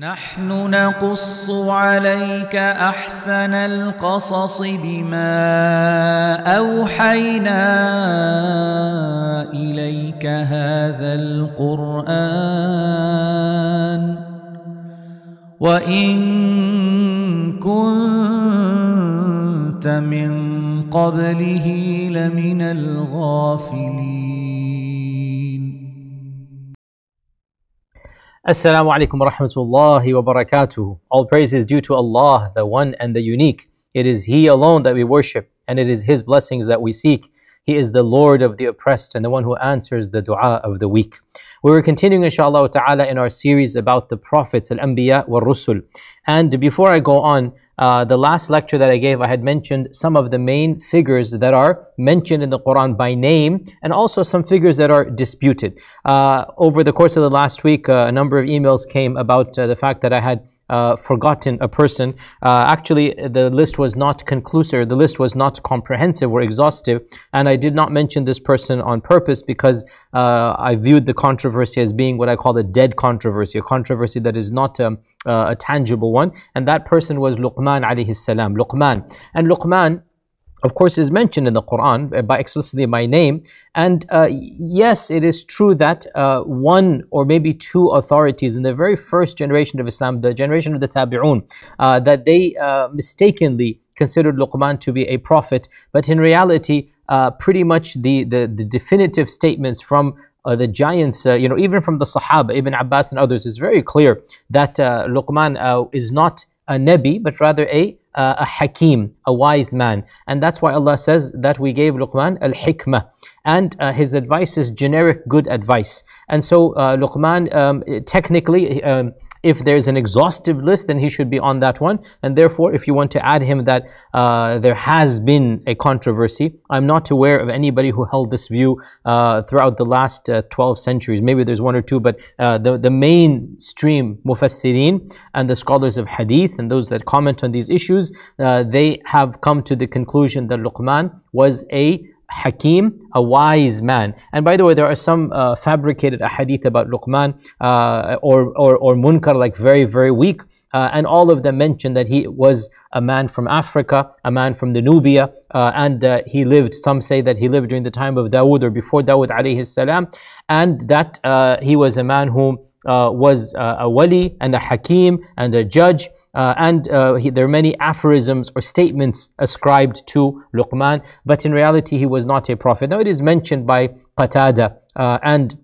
نحن نقص عليك احسن القصص بما اوحينا اليك هذا القران وان كنت من قبله لمن الغافلين Assalamu alaikum wa rahmatullahi wa barakatuh. All praise is due to Allah, the One and the Unique. It is He alone that we worship, and it is His blessings that we seek. He is the Lord of the oppressed and the one who answers the dua of the weak. We were continuing, inshallah ta'ala, in our series about the prophets, al anbiya wa rusul. And before I go on, uh, the last lecture that I gave, I had mentioned some of the main figures that are mentioned in the Quran by name and also some figures that are disputed. Uh, over the course of the last week, uh, a number of emails came about uh, the fact that I had uh, forgotten a person. Uh, actually, the list was not conclusive, the list was not comprehensive or exhaustive, and I did not mention this person on purpose because uh, I viewed the controversy as being what I call a dead controversy, a controversy that is not um, uh, a tangible one, and that person was Luqman alayhi salam, Luqman. And Luqman, of course, is mentioned in the Quran by explicitly my name. And uh, yes, it is true that uh, one or maybe two authorities in the very first generation of Islam, the generation of the Tabi'un, uh, that they uh, mistakenly considered Luqman to be a prophet. But in reality, uh, pretty much the, the, the definitive statements from uh, the giants, uh, you know, even from the Sahaba, Ibn Abbas and others, is very clear that uh, Luqman uh, is not a Nabi, but rather a, uh, a Hakim, a wise man. And that's why Allah says that we gave Luqman al Hikmah. And uh, his advice is generic good advice. And so uh, Luqman, um, technically, um, if there's an exhaustive list, then he should be on that one. And therefore, if you want to add him that uh, there has been a controversy, I'm not aware of anybody who held this view uh, throughout the last uh, 12 centuries. Maybe there's one or two, but uh, the, the mainstream mufassirin and the scholars of hadith and those that comment on these issues, uh, they have come to the conclusion that Luqman was a Hakim, a wise man. And by the way, there are some uh, fabricated hadith about Luqman uh, or, or, or Munkar, like very, very weak. Uh, and all of them mention that he was a man from Africa, a man from the Nubia, uh, and uh, he lived, some say that he lived during the time of Dawood or before Dawood alayhi salam, and that uh, he was a man who uh, was uh, a wali and a hakim and a judge. Uh, and uh, he, there are many aphorisms or statements ascribed to Luqman, but in reality he was not a prophet. Now it is mentioned by Qatada uh, and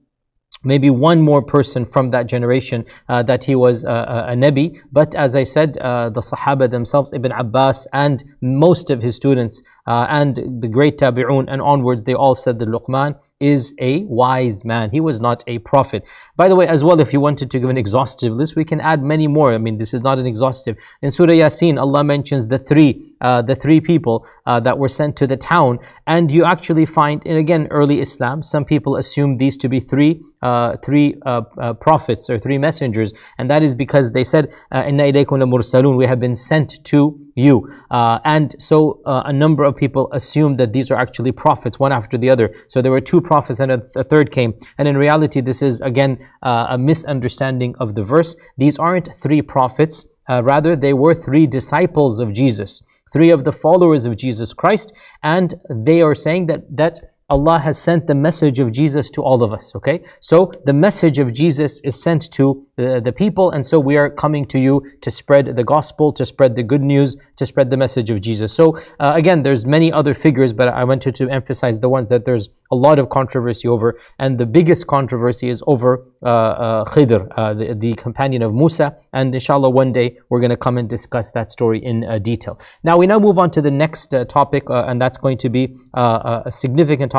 maybe one more person from that generation uh, that he was a Nabi, but as I said, the Sahaba themselves, Ibn Abbas and most of his students uh, and the great tabi'un and onwards, they all said that Luqman is a wise man. He was not a prophet. By the way, as well, if you wanted to give an exhaustive list, we can add many more. I mean, this is not an exhaustive. In Surah Yasin, Allah mentions the three, uh, the three people uh, that were sent to the town. And you actually find, and again, early Islam, some people assume these to be three, uh, three uh, uh, prophets or three messengers. And that is because they said, uh, إِنَّا إِلَيْكُمْ mursalun We have been sent to you. Uh, and so a number of people assumed that these are actually prophets, one after the other. So there were two prophets and a, th- a third came. And in reality, this is again uh, a misunderstanding of the verse. These aren't three prophets. Uh, rather, they were three disciples of Jesus, three of the followers of Jesus Christ, and they are saying that that Allah has sent the message of Jesus to all of us, okay? So the message of Jesus is sent to the, uh, the, people, and so we are coming to you to spread the gospel, to spread the good news, to spread the message of Jesus. So uh, again, there's many other figures, but I wanted to emphasize the ones that there's a lot of controversy over, and the biggest controversy is over uh, uh, Khidr, uh, the, the, companion of Musa, and inshallah one day we're going to come and discuss that story in uh, detail. Now we now move on to the next uh, topic, and that's going to be a significant topic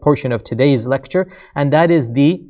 portion of today's lecture, and that is the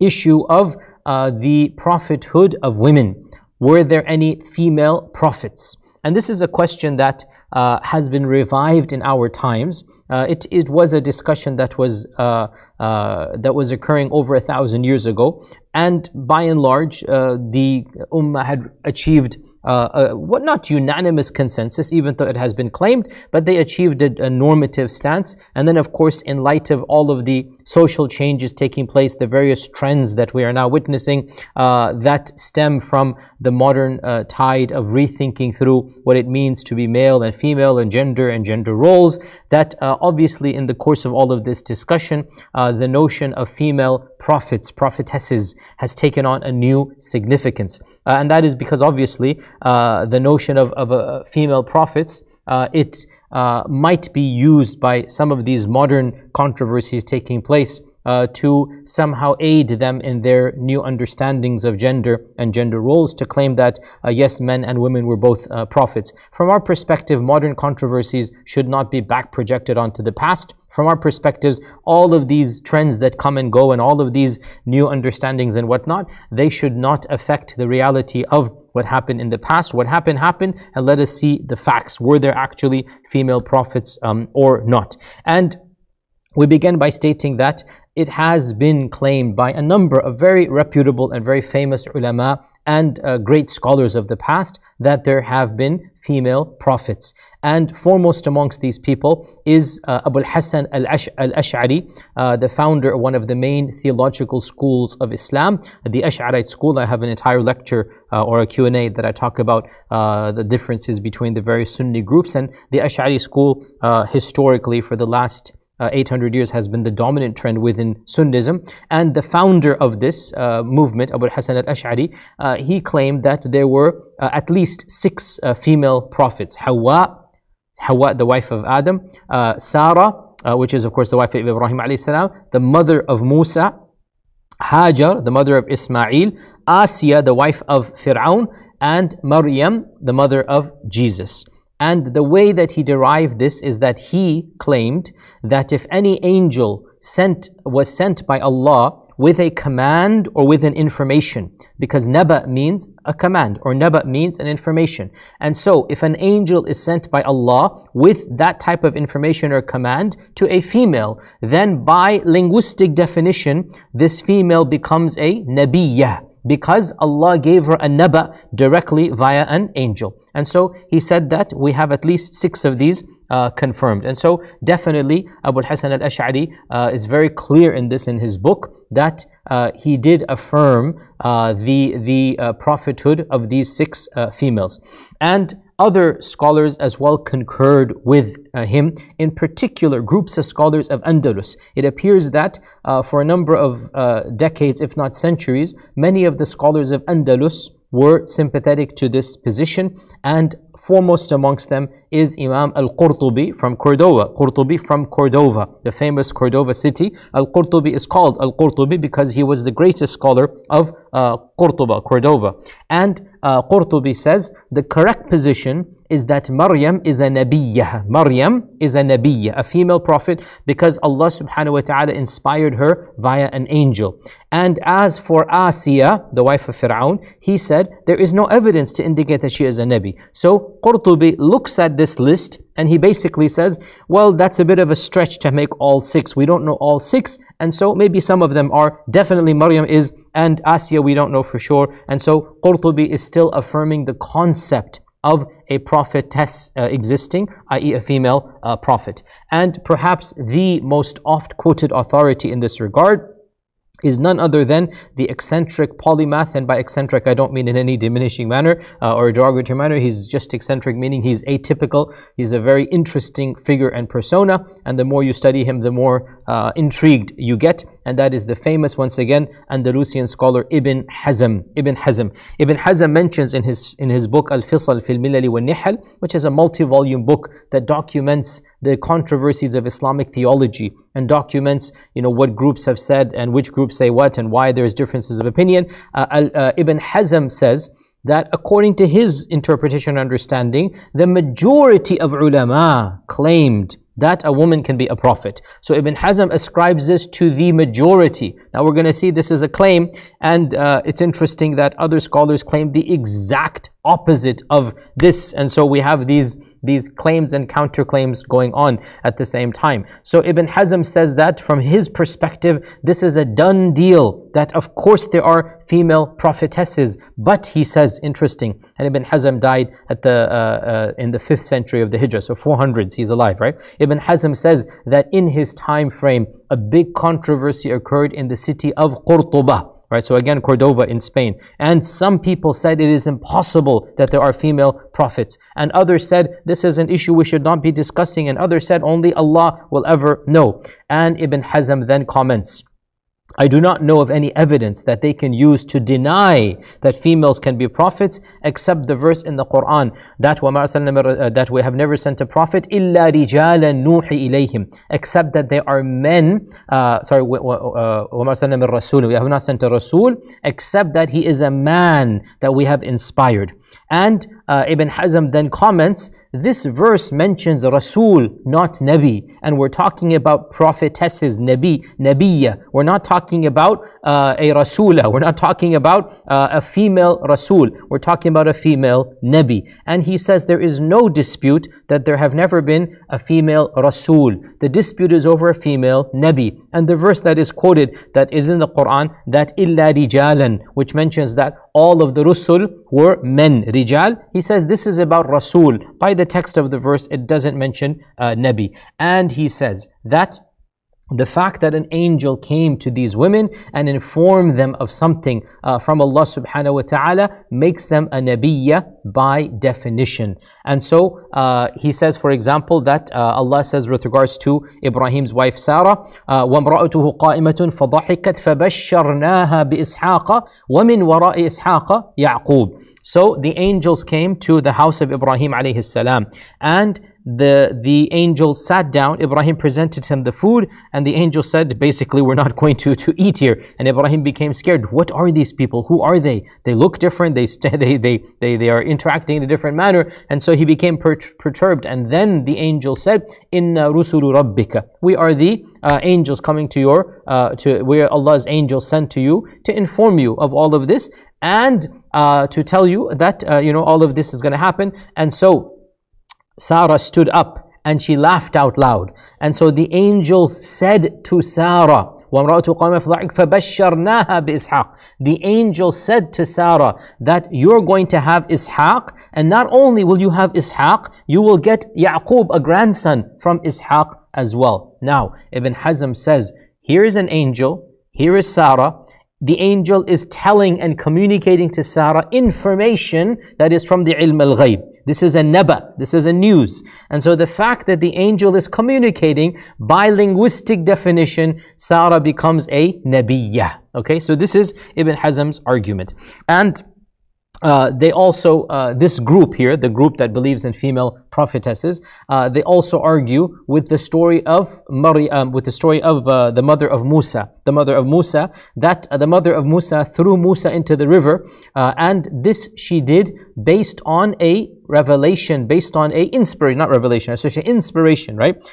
issue of uh, the prophethood of women. Were there any female prophets? And this is a question that uh, has been revived in our times. Uh, it, it was a discussion that was, uh, uh that was occurring over a thousand years ago. And by and large, uh, the Ummah had achieved uh, uh, what not unanimous consensus, even though it has been claimed, but they achieved a, a normative stance. And then, of course, in light of all of the social changes taking place, the various trends that we are now witnessing uh, that stem from the modern uh, tide of rethinking through what it means to be male and female and gender and gender roles. That uh, obviously, in the course of all of this discussion, uh, the notion of female prophets, prophetesses, has taken on a new significance. Uh, and that is because obviously uh, the notion of, of female prophets uh, it uh, might be used by some of these modern controversies taking place uh, to somehow aid them in their new understandings of gender and gender roles to claim that, uh, yes, men and women were both uh, prophets. From our perspective, modern controversies should not be back projected onto the past. From our perspectives, all of these trends that come and go and all of these new understandings and whatnot, they should not affect the reality of what happened in the past. What happened happened, and let us see the facts. Were there actually female prophets um, or not? And we begin by stating that it has been claimed by a number of very reputable and very famous ulama and uh, great scholars of the past that there have been female prophets. And foremost amongst these people is uh, Abu Hassan al Ash'ari, uh, the founder of one of the main theological schools of Islam, the Ash'arite school. I have an entire lecture uh, or a Q&A that I talk about uh, the differences between the various Sunni groups. And the Ash'ari school, uh, historically, for the last uh, 800 years has been the dominant trend within Sunnism. And the founder of this uh, movement, Abu Hassan al-Ash'ari, uh, he claimed that there were uh, at least six uh, female prophets. Hawa, Hawa, the wife of Adam, uh, Sarah, which is of course the wife of Ibrahim alayhi the mother of Musa, Hajar, the mother of Ismail, Asiya, the wife of Fir'aun, and Maryam, the mother of Jesus. And the way that he derived this is that he claimed that if any angel sent was sent by Allah with a command or with an information, because naba means a command or naba means an information. And so if an angel is sent by Allah with that type of information or command to a female, then by linguistic definition, this female becomes a nabiyah because Allah gave her a naba directly via an angel. And so he said that we have at least six of these uh, confirmed. And so definitely Abu Hassan al-Ash'ari uh, is very clear in this in his book that uh, he did affirm uh, the, the uh, prophethood of these six uh, females. And other scholars as well concurred with uh, him, in particular groups of scholars of Andalus. It appears that uh, for a number of uh, decades, if not centuries, many of the scholars of Andalus were sympathetic to this position and foremost amongst them is Imam Al-Qurtubi from Cordova, Qurtubi from Cordova, the famous Cordova city. Al-Qurtubi is called Al-Qurtubi because he was the greatest scholar of uh, Cordoba, Cordova. And uh, Qurtubi says the correct position is that Maryam is a Nabiyyah. Maryam is a Nabiyyah, a female prophet, because Allah subhanahu wa ta'ala inspired her via an angel. And as for Asiya, the wife of Fir'aun, he said there is no evidence to indicate that she is a Nabi. So Qurtubi looks at this list and he basically says, well, that's a bit of a stretch to make all six. We don't know all six. And so maybe some of them are. Definitely Maryam is, and Asiya we don't know for sure. And so Qurtubi is still affirming the concept of a prophetess uh, existing, i.e., a female uh, prophet. And perhaps the most oft quoted authority in this regard is none other than the eccentric polymath, and by eccentric I don't mean in any diminishing manner uh, or derogatory manner. He's just eccentric, meaning he's atypical. He's a very interesting figure and persona, and the more you study him, the more uh, intrigued you get, and that is the famous, once again, Andalusian scholar Ibn Hazm. Ibn Hazm. Ibn Hazm mentions in his in his book Al Fisal fil Milali wa Nihal, which is a multi-volume book that documents the controversies of Islamic theology and documents, you know, what groups have said and which groups say what and why there is differences of opinion. Uh, uh, Ibn Hazm says that according to his interpretation and understanding, the majority of ulama claimed that a woman can be a prophet. So Ibn Hazm ascribes this to the majority. Now we're going to see this is a claim, and uh, it's interesting that other scholars claim the exact opposite of this and so we have these these claims and counterclaims going on at the same time so ibn hazm says that from his perspective this is a done deal that of course there are female prophetesses but he says interesting and ibn hazm died at the uh, uh, in the 5th century of the Hijra, so 400s he's alive right ibn hazm says that in his time frame a big controversy occurred in the city of Qurtuba. Right, so again, Cordova in Spain. And some people said it is impossible that there are female prophets. And others said this is an issue we should not be discussing. And others said only Allah will ever know. And Ibn Hazm then comments. I do not know of any evidence that they can use to deny that females can be prophets except the verse in the Quran that, uh, that we have never sent a prophet illa رِجَالًا nuhi إِلَيْهِمْ except that they are men, uh, sorry, uh, we have not sent a Rasul except that he is a man that we have inspired. And uh, Ibn Hazm then comments this verse mentions Rasul, not Nabi. And we're talking about prophetesses, Nabi, Nabiya. We're not talking about uh, a Rasula. We're not talking about uh, a female Rasul. We're talking about a female Nabi. And he says there is no dispute that there have never been a female Rasul. The dispute is over a female Nabi. And the verse that is quoted that is in the Quran, that illa rijalan, which mentions that all of the Rusul were men, rijal. He says this is about Rasul. By the text of the verse, it doesn't mention uh, Nabi. And he says that the fact that an angel came to these women and informed them of something uh, from Allah subhanahu wa ta'ala makes them a nabiyya by definition. And so uh, he says, for example, that uh, Allah says with regards to Ibrahim's wife Sarah, وَامْرَأَتُهُ قَائِمَةٌ فَضَحِكَتْ فَبَشَّرْنَاهَا بِإِسْحَاقَ وَمِنْ وَرَاءِ إِسْحَاقَ يَعْقُوبُ So the angels came to the house of Ibrahim alayhi salam and the, the angel sat down, Ibrahim presented him the food, and the angel said, basically, we're not going to, to eat here. And Ibrahim became scared. What are these people? Who are they? They look different, they, they, they, they, they are interacting in a different manner. And so he became per perturbed. And then the angel said, Inna rusulu rabbika. We are the uh, angels coming to your, uh, to where Allah's angels sent to you to inform you of all of this and uh, to tell you that, uh, you know, all of this is going to happen. And so, Sarah stood up and she laughed out loud. And so the angels said to Sarah, the angel said to Sarah that you're going to have Ishaq, and not only will you have Ishaq, you will get Yaqub, a grandson from Ishaq as well. Now, Ibn Hazm says, here is an angel, here is Sarah, the angel is telling and communicating to Sarah information that is from the ilm al ghaib. This is a naba, this is a news. And so the fact that the angel is communicating by linguistic definition, Sarah becomes a nabiyyah. Okay, so this is Ibn Hazm's argument. And uh, they also, uh, this group here, the group that believes in female prophetesses, uh, they also argue with the story of Maryam, um, with the story of uh, the mother of Musa, the mother of Musa, that uh, the mother of Musa threw Musa into the river, uh, and this she did based on a revelation, based on a inspiration, not revelation, association, inspiration, right? So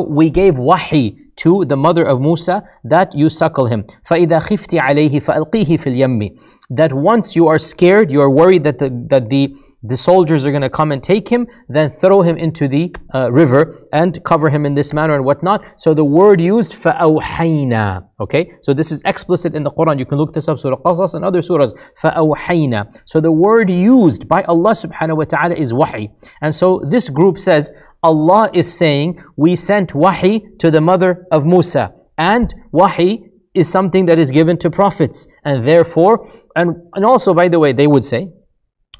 we gave wahi to the mother of Musa that you suckle him. فَإِذَا خِفْتِ عَلَيْهِ فَأَلْقِيهِ فِي الْيَمِّ That once you are scared, you are worried that the, that the the soldiers are going to come and take him, then throw him into the uh, river and cover him in this manner and whatnot. So the word used, فَأَوْحَيْنَا Okay, so this is explicit in the Quran. You can look this up, Surah Qasas and other surahs. فَأَوْحَيْنَا So the word used by Allah subhanahu wa ta'ala is wahi. And so this group says, Allah is saying, we sent wahi to the mother of Musa. And wahi is something that is given to prophets. And therefore, and, and also by the way, they would say,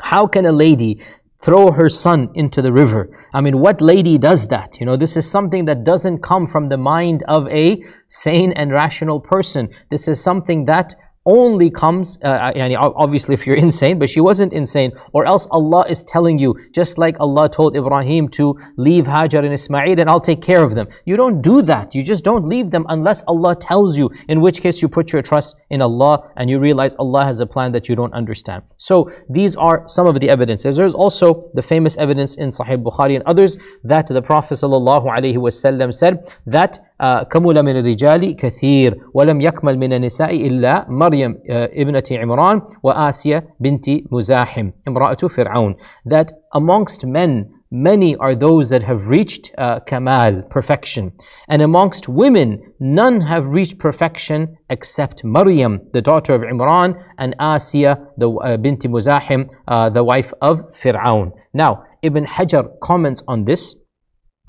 how can a lady throw her son into the river? I mean, what lady does that? You know, this is something that doesn't come from the mind of a sane and rational person. This is something that only comes, uh, uh obviously if you're insane, but she wasn't insane, or else Allah is telling you, just like Allah told Ibrahim to leave Hajar and Ismail and I'll take care of them. You don't do that. You just don't leave them unless Allah tells you, in which case you put your trust in Allah and you realize Allah has a plan that you don't understand. So these are some of the evidences. There's also the famous evidence in Sahih Bukhari and others that the Prophet ﷺ said that كمل من الرجال كثير ولم يكمل من النساء إلا مريم ابنة عمران وآسيا بنت مزاحم امرأة فرعون that amongst men many are those that have reached uh, kamal, perfection. And amongst women, none have reached perfection except Maryam, the daughter of Imran, and Asiya, the uh, binti Muzahim, uh, the wife of Fir'aun. Now, Ibn Hajar comments on this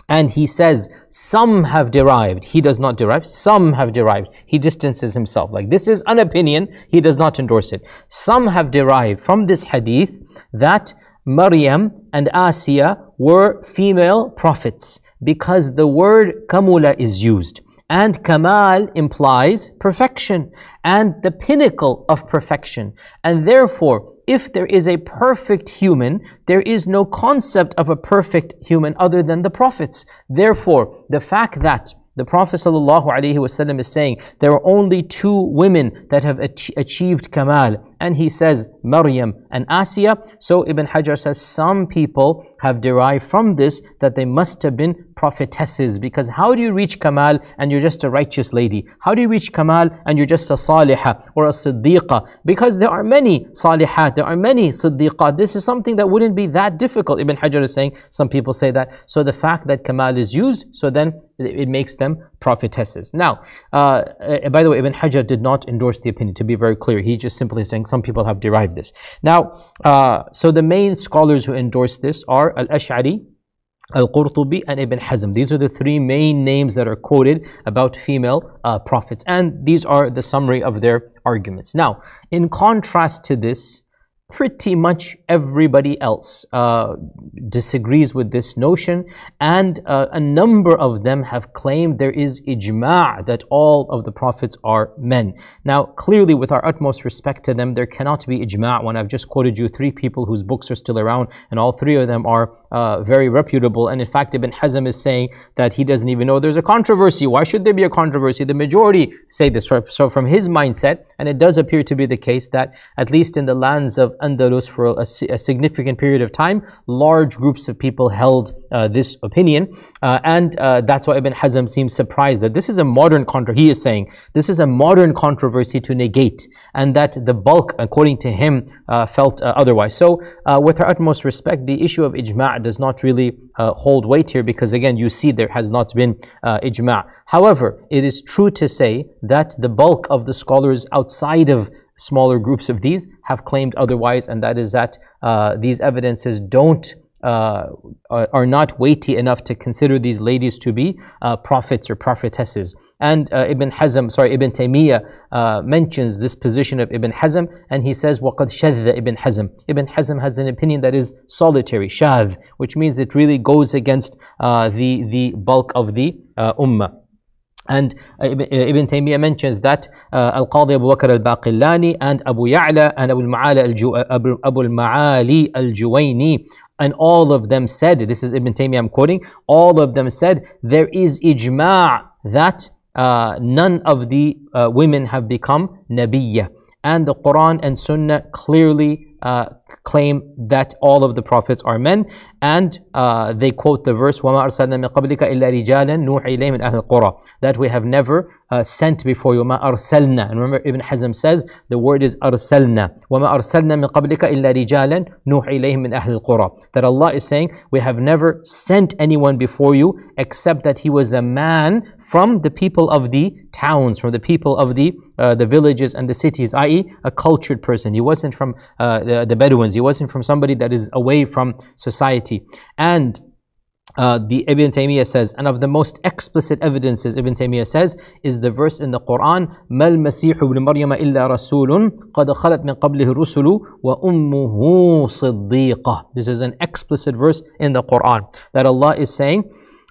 and he says, some have derived. He does not derive. Some have derived. He distances himself. Like this is an opinion. He does not endorse it. Some have derived from this hadith that Maryam and Asiya were female prophets because the word kamula is used. And kamal implies perfection and the pinnacle of perfection. And therefore, if there is a perfect human, there is no concept of a perfect human other than the prophets. Therefore, the fact that the Prophet wasallam is saying there are only two women that have ach achieved Kamal, and he says Maryam and Asiya. So Ibn Hajar says some people have derived from this that they must have been prophetesses because how do you reach Kamal and you're just a righteous lady? How do you reach Kamal and you're just a Salihah or a Siddiqah? Because there are many Salihat, there are many Siddiqah. This is something that wouldn't be that difficult. Ibn Hajar is saying some people say that. So the fact that Kamal is used, so then it makes them prophetesses. Now, uh, by the way, Ibn Hajar did not endorse the opinion, to be very clear. He just simply saying some people have derived this. Now, uh, so the main scholars who endorse this are Al-Ash'ari, Al-Qurtubi and Ibn Hazm. These are the three main names that are quoted about female uh, prophets. And these are the summary of their arguments. Now, in contrast to this, pretty much everybody else uh, disagrees with this notion and uh, a number of them have claimed there is ijma' that all of the prophets are men. Now clearly with our utmost respect to them there cannot be ijma' when I've just quoted you three people whose books are still around and all three of them are uh, very reputable and in fact Ibn Hazm is saying that he doesn't even know there's a controversy. Why should there be a controversy? The majority say this. So from his mindset and it does appear to be the case that at least in the lands of Al-Andalus for a, a, significant period of time. Large groups of people held uh, this opinion, uh, and uh, that's why Ibn Hazm seems surprised that this is a modern controversy. He is saying this is a modern controversy to negate, and that the bulk, according to him, uh, felt uh, otherwise. So, with our utmost respect, the issue of ijma' does not really hold weight here because, again, you see there has not been uh, ijma'. However, it is true to say that the bulk of the scholars outside of smaller groups of these have claimed otherwise, and that is that uh, these evidences don't. Uh, are, not weighty enough to consider these ladies to be uh, prophets or prophetesses. And uh, Ibn Hazm, sorry, Ibn Taymiyyah uh, mentions this position of Ibn Hazm and he says, وَقَدْ شَذَّ Ibn Hazm. Ibn Hazm has an opinion that is solitary, shadh, which means it really goes against uh, the, the bulk of the uh, Ummah. And uh, uh, Ibn Taymiyyah mentions that uh, Al Qadi Abu Bakr al Baqillani and Abu Ya'la and Abu al Ma'ali al uh, Juwayni and all of them said, this is Ibn Taymiyyah I'm quoting, all of them said, there is ijma' that uh, none of the uh, women have become nabiyya. And the Quran and Sunnah clearly uh, claim that all of the prophets are men and uh, they quote the verse وَمَا أَرْسَلْنَا مِن قَبْلِكَ إِلَّا رِجَالًا نُوحِي إِلَيْهِ مِنْ أَهْلِ الْقُرَى that we have never uh, sent before you مَا أَرْسَلْنَا and remember Ibn Hazm says the word is أَرْسَلْنَا وَمَا أَرْسَلْنَا مِن قَبْلِكَ إِلَّا رِجَالًا نُوحِي إِلَيْهِ مِنْ أَهْلِ الْقُرَى that Allah is saying we have never sent anyone before you except that he was a man from the people of the towns from the people of the uh, the villages and the cities i.e. a cultured person he wasn't from uh, the, the Bedouin influence. He wasn't from somebody that is away from society. And uh, the Ibn Taymiyyah says, and of the most explicit evidences, Ibn Taymiyyah says, is the verse in the Quran, مَا الْمَسِيحُ ابْنُ مَرْيَمَ إِلَّا رَسُولٌ قَدْ min مِنْ rusulu wa Ummuhu صِدِّيقَةٌ This is an explicit verse in the Quran that Allah is saying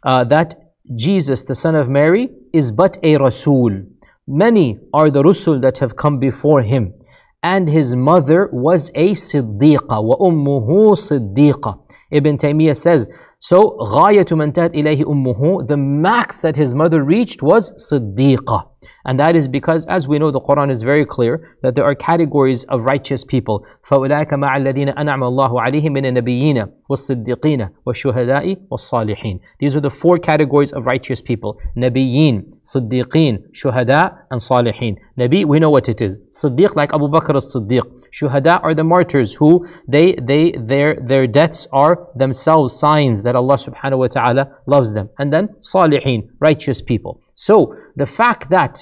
uh, that Jesus, the son of Mary, is but a Rasul. Many are the Rusul that have come before him and his mother was a Siddiqa, wa ummuhu Siddiqa. Ibn Taymiyyah says so, غاية من إليه أمه, the max that his mother reached was صديقة. And that is because, as we know, the Quran is very clear that there are categories of righteous people. فَأُولَٰئِكَ مَعَ الَّذِينَ أَنْعَمَ اللَّهُ عَلَيْهِمْ مِنَ النَّبِيِّينَ وَالصِّدِّقِينَ وَالشُّهَدَاءِ وَالصَّالِحِينَ These are the four categories of righteous people. Nabiyyin, Siddiqeen, Shuhada, and Salihin. Nabi, we know what it is. Siddiq, like Abu Bakr as-Siddiq. Shuhada are the martyrs who they, they, their, their deaths are themselves signs that that Allah subhanahu wa ta'ala loves them. And then salihin, righteous people. So the fact that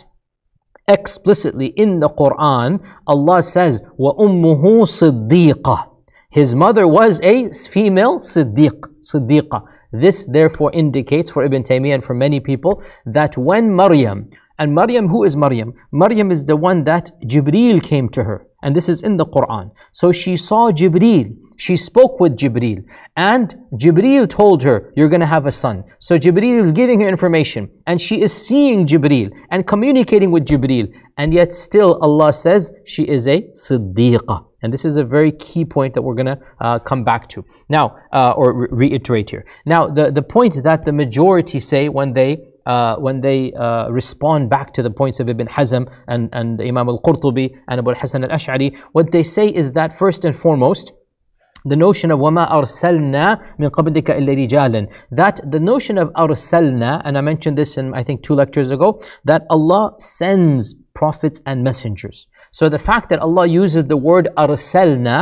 explicitly in the Quran, Allah says, وَأُمُّهُ صِدِّيقَةً his mother was a female Siddiq, Siddiqa. This therefore indicates for Ibn Taymiyyah and for many people that when Maryam, and Maryam, who is Maryam? Maryam is the one that Jibreel came to her. And this is in the Quran. So she saw Jibreel she spoke with Jibril, and Jibril told her, You're going to have a son. So Jibril is giving her information, and she is seeing Jibril and communicating with Jibril, and yet still Allah says she is a Siddiqah. And this is a very key point that we're going to uh, come back to now, uh, or re- reiterate here. Now, the, the point that the majority say when they uh, when they uh, respond back to the points of Ibn Hazm and, and Imam al Qurtubi and Abu Hassan al Ash'ari, what they say is that first and foremost, the notion of wama arsalna min qablika illa rijalan that the notion of arsalna and i mentioned this in i think two lectures ago that allah sends prophets and messengers so the fact that Allah uses the word arsalna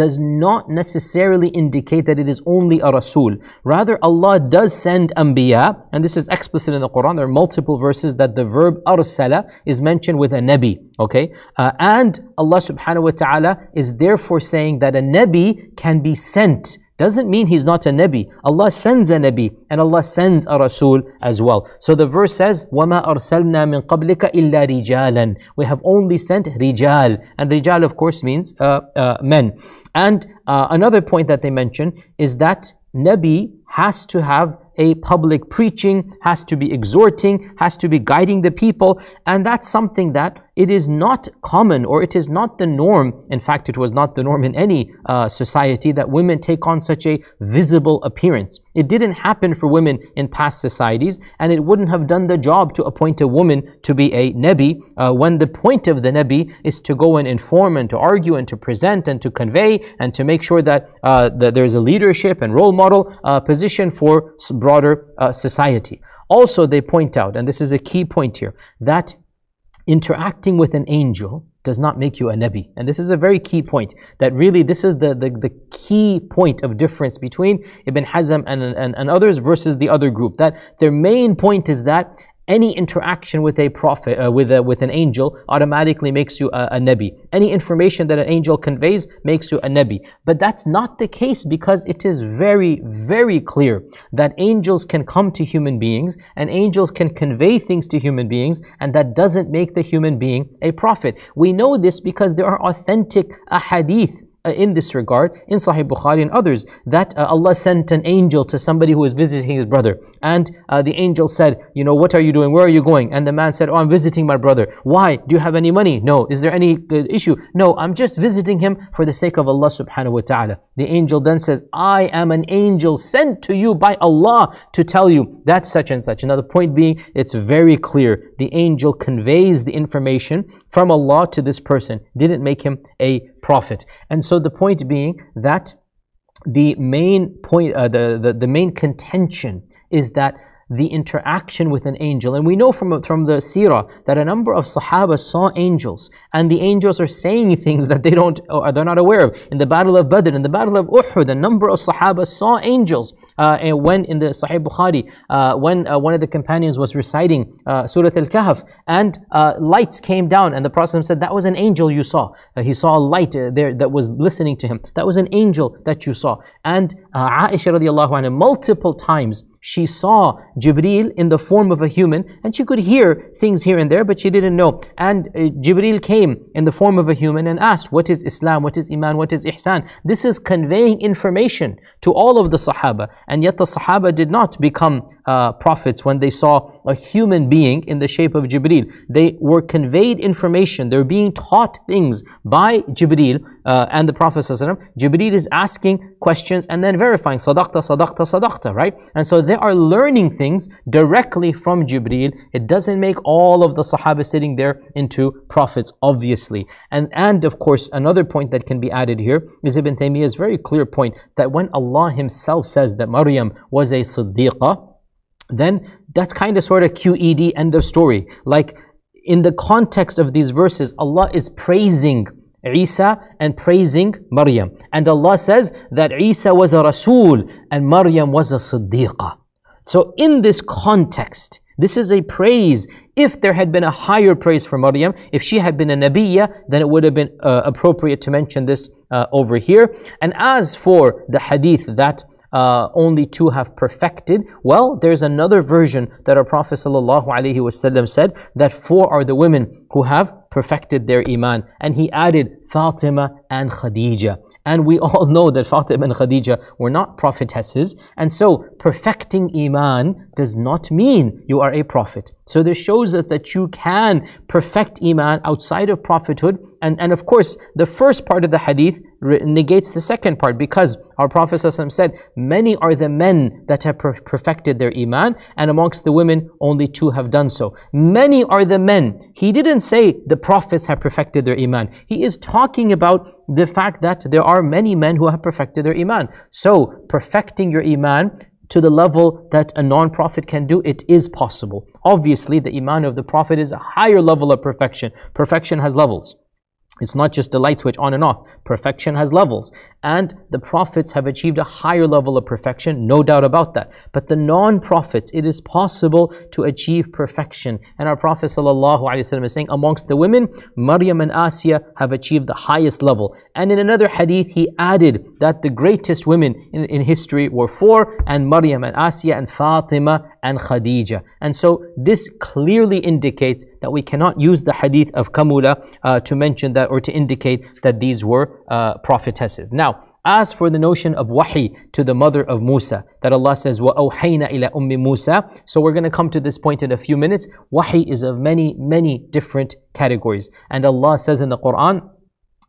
does not necessarily indicate that it is only a rasul. Rather, Allah does send anbiya, and this is explicit in the Quran. There are multiple verses that the verb arsala is mentioned with a nabi. Okay, uh, and Allah subhanahu wa taala is therefore saying that a nabi can be sent doesn't mean he's not a Nabi. Allah sends a Nabi and Allah sends a Rasul as well. So the verse says, وَمَا أَرْسَلْنَا مِن قَبْلِكَ إِلَّا رِجَالًا We have only sent Rijal. And Rijal, of course, means uh, uh, men. And uh, another point that they mention is that Nabi has to have a public preaching, has to be exhorting, has to be guiding the people. And that's something that it is not common or it is not the norm. In fact, it was not the norm in any uh, society that women take on such a visible appearance. It didn't happen for women in past societies, and it wouldn't have done the job to appoint a woman to be a Nebi uh, when the point of the Nebi is to go and inform and to argue and to present and to convey and to make sure that, uh, that there is a leadership and role model uh, position for broader uh, society. Also, they point out, and this is a key point here, that interacting with an angel does not make you a Nabi. And this is a very key point that really this is the, the, the key point of difference between Ibn Hazm and, and, and others versus the other group. That their main point is that any interaction with a prophet, uh, with, a, with an angel, automatically makes you a, a Any information that an angel conveys makes you a nebi. But that's not the case because it is very, very clear that angels can come to human beings and angels can convey things to human beings, and that doesn't make the human being a prophet. We know this because there are authentic ahadith uh, in this regard in Sahih Bukhari and others that uh, Allah sent an angel to somebody who was visiting his brother. And uh, the angel said, You know, what are you doing? Where are you going? And the man said, Oh, I'm visiting my brother. Why? Do you have any money? No. Is there any uh, issue? No, I'm just visiting him for the sake of Allah subhanahu wa ta'ala. The angel then says, I am an angel sent to you by Allah to tell you that such and such. Another point being, it's very clear the angel conveys the information from Allah to this person, didn't make him a prophet. And so the point being that the main point, uh, the, the, the main contention is that the interaction with an angel. And we know from, from the seerah that a number of Sahaba saw angels, and the angels are saying things that they don't, or uh, they're not aware of. In the Battle of Badr, in the Battle of Uhud, a number of Sahaba saw angels. Uh, and when in the Sahih Bukhari, uh, when uh, one of the companions was reciting uh, Surah Al Kahf, and uh, lights came down, and the Prophet said, That was an angel you saw. Uh, he saw a light there that was listening to him. That was an angel that you saw. And uh, Aisha radiallahu anha, multiple times, she saw Jibril in the form of a human and she could hear things here and there, but she didn't know. And uh, Jibril came in the form of a human and asked, What is Islam? What is Iman? What is Ihsan? This is conveying information to all of the Sahaba. And yet the Sahaba did not become uh, prophets when they saw a human being in the shape of Jibril. They were conveyed information, they were being taught things by Jibril uh, and the Prophet. Jibril is asking questions and then verifying, Sadaqta, Sadaqta, Sadaqta, right? And so then they are learning things directly from Jibreel. It doesn't make all of the Sahaba sitting there into prophets, obviously. And, and of course, another point that can be added here is Ibn Taymiyyah's very clear point that when Allah Himself says that Maryam was a Siddiqah, then that's kind of sort of QED, end of story. Like in the context of these verses, Allah is praising Isa and praising Maryam. And Allah says that Isa was a Rasul and Maryam was a Siddiqah. So in this context, this is a praise. If there had been a higher praise for Maryam, if she had been a Nabiya, then it would have been uh, appropriate to mention this uh, over here. And as for the hadith that uh, only two have perfected, well, there's another version that our Prophet ﷺ said that four are the women who have perfected their iman. And he added Fatima and Khadija. And we all know that Fatima and Khadija were not prophetesses. And so perfecting iman does not mean you are a prophet. So this shows us that you can perfect iman outside of prophethood. And, and of course, the first part of the hadith negates the second part because our Prophet ﷺ said, many are the men that have perfected their iman and amongst the women, only two have done so. Many are the men. He didn't say the prophets have perfected their iman. He is talking about the fact that there are many men who have perfected their iman. So perfecting your iman to the level that a non-prophet can do, it is possible. Obviously, the iman of the prophet is a higher level of perfection. Perfection has levels. It's not just a light switch on and off. Perfection has levels. And the prophets have achieved a higher level of perfection, no doubt about that. But the non prophets, it is possible to achieve perfection. And our Prophet ﷺ is saying, amongst the women, Maryam and Asiya have achieved the highest level. And in another hadith, he added that the greatest women in, in history were four, and Maryam and Asiya and Fatima and Khadija. And so this clearly indicates that we cannot use the hadith of Kamula uh, to mention that or to indicate that these were uh, prophetesses. Now, as for the notion of wahi to the mother of Musa, that Allah says, وَأَوْحَيْنَا إِلَىٰ أُمِّ Musa. So we're going to come to this point in a few minutes. Wahi is of many, many different categories. And Allah says in the Quran,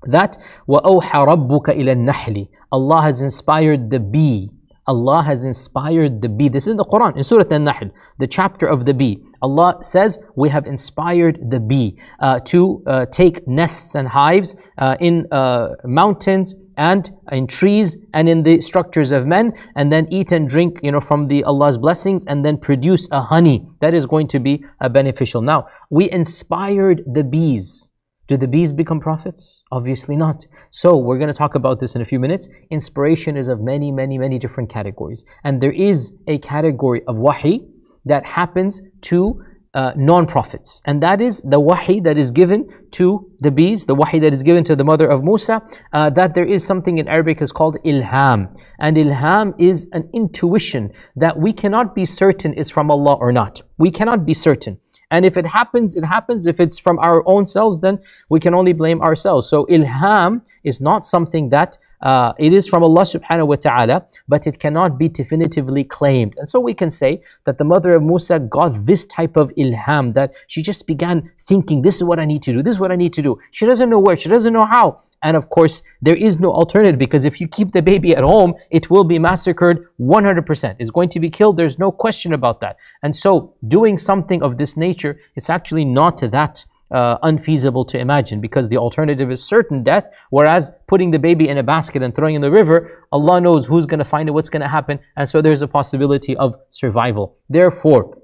that وَأَوْحَى رَبُّكَ إِلَى النَّحْلِ Allah has inspired the bee Allah has inspired the bee. This is the Quran in Surah An-Nahl, the chapter of the bee. Allah says, we have inspired the bee uh, to uh, take nests and hives uh, in uh, mountains and in trees and in the structures of men and then eat and drink you know from the Allah's blessings and then produce a honey that is going to be uh, beneficial now we inspired the bees do the bees become prophets? Obviously not. So we're going to talk about this in a few minutes. Inspiration is of many, many, many different categories. And there is a category of wahi that happens to uh, non-prophets. And that is the wahi that is given to the bees, the wahi that is given to the mother of Musa, uh, that there is something in Arabic is called ilham. And ilham is an intuition that we cannot be certain is from Allah or not. We cannot be certain. And if it happens, it happens. If it's from our own selves, then we can only blame ourselves. So ilham is not something that uh, it is from Allah subhanahu wa ta'ala, but it cannot be definitively claimed. And so we can say that the mother of Musa got this type of ilham, that she just began thinking, this is what I need to do, this is what I need to do. She doesn't know where, she doesn't know how. And of course, there is no alternative because if you keep the baby at home, it will be massacred 100%. It's going to be killed. There's no question about that. And so doing something of this nature, it's actually not that uh, unfeasible to imagine because the alternative is certain death. Whereas putting the baby in a basket and throwing in the river, Allah knows who's going to find it, what's going to happen. And so there's a possibility of survival. Therefore,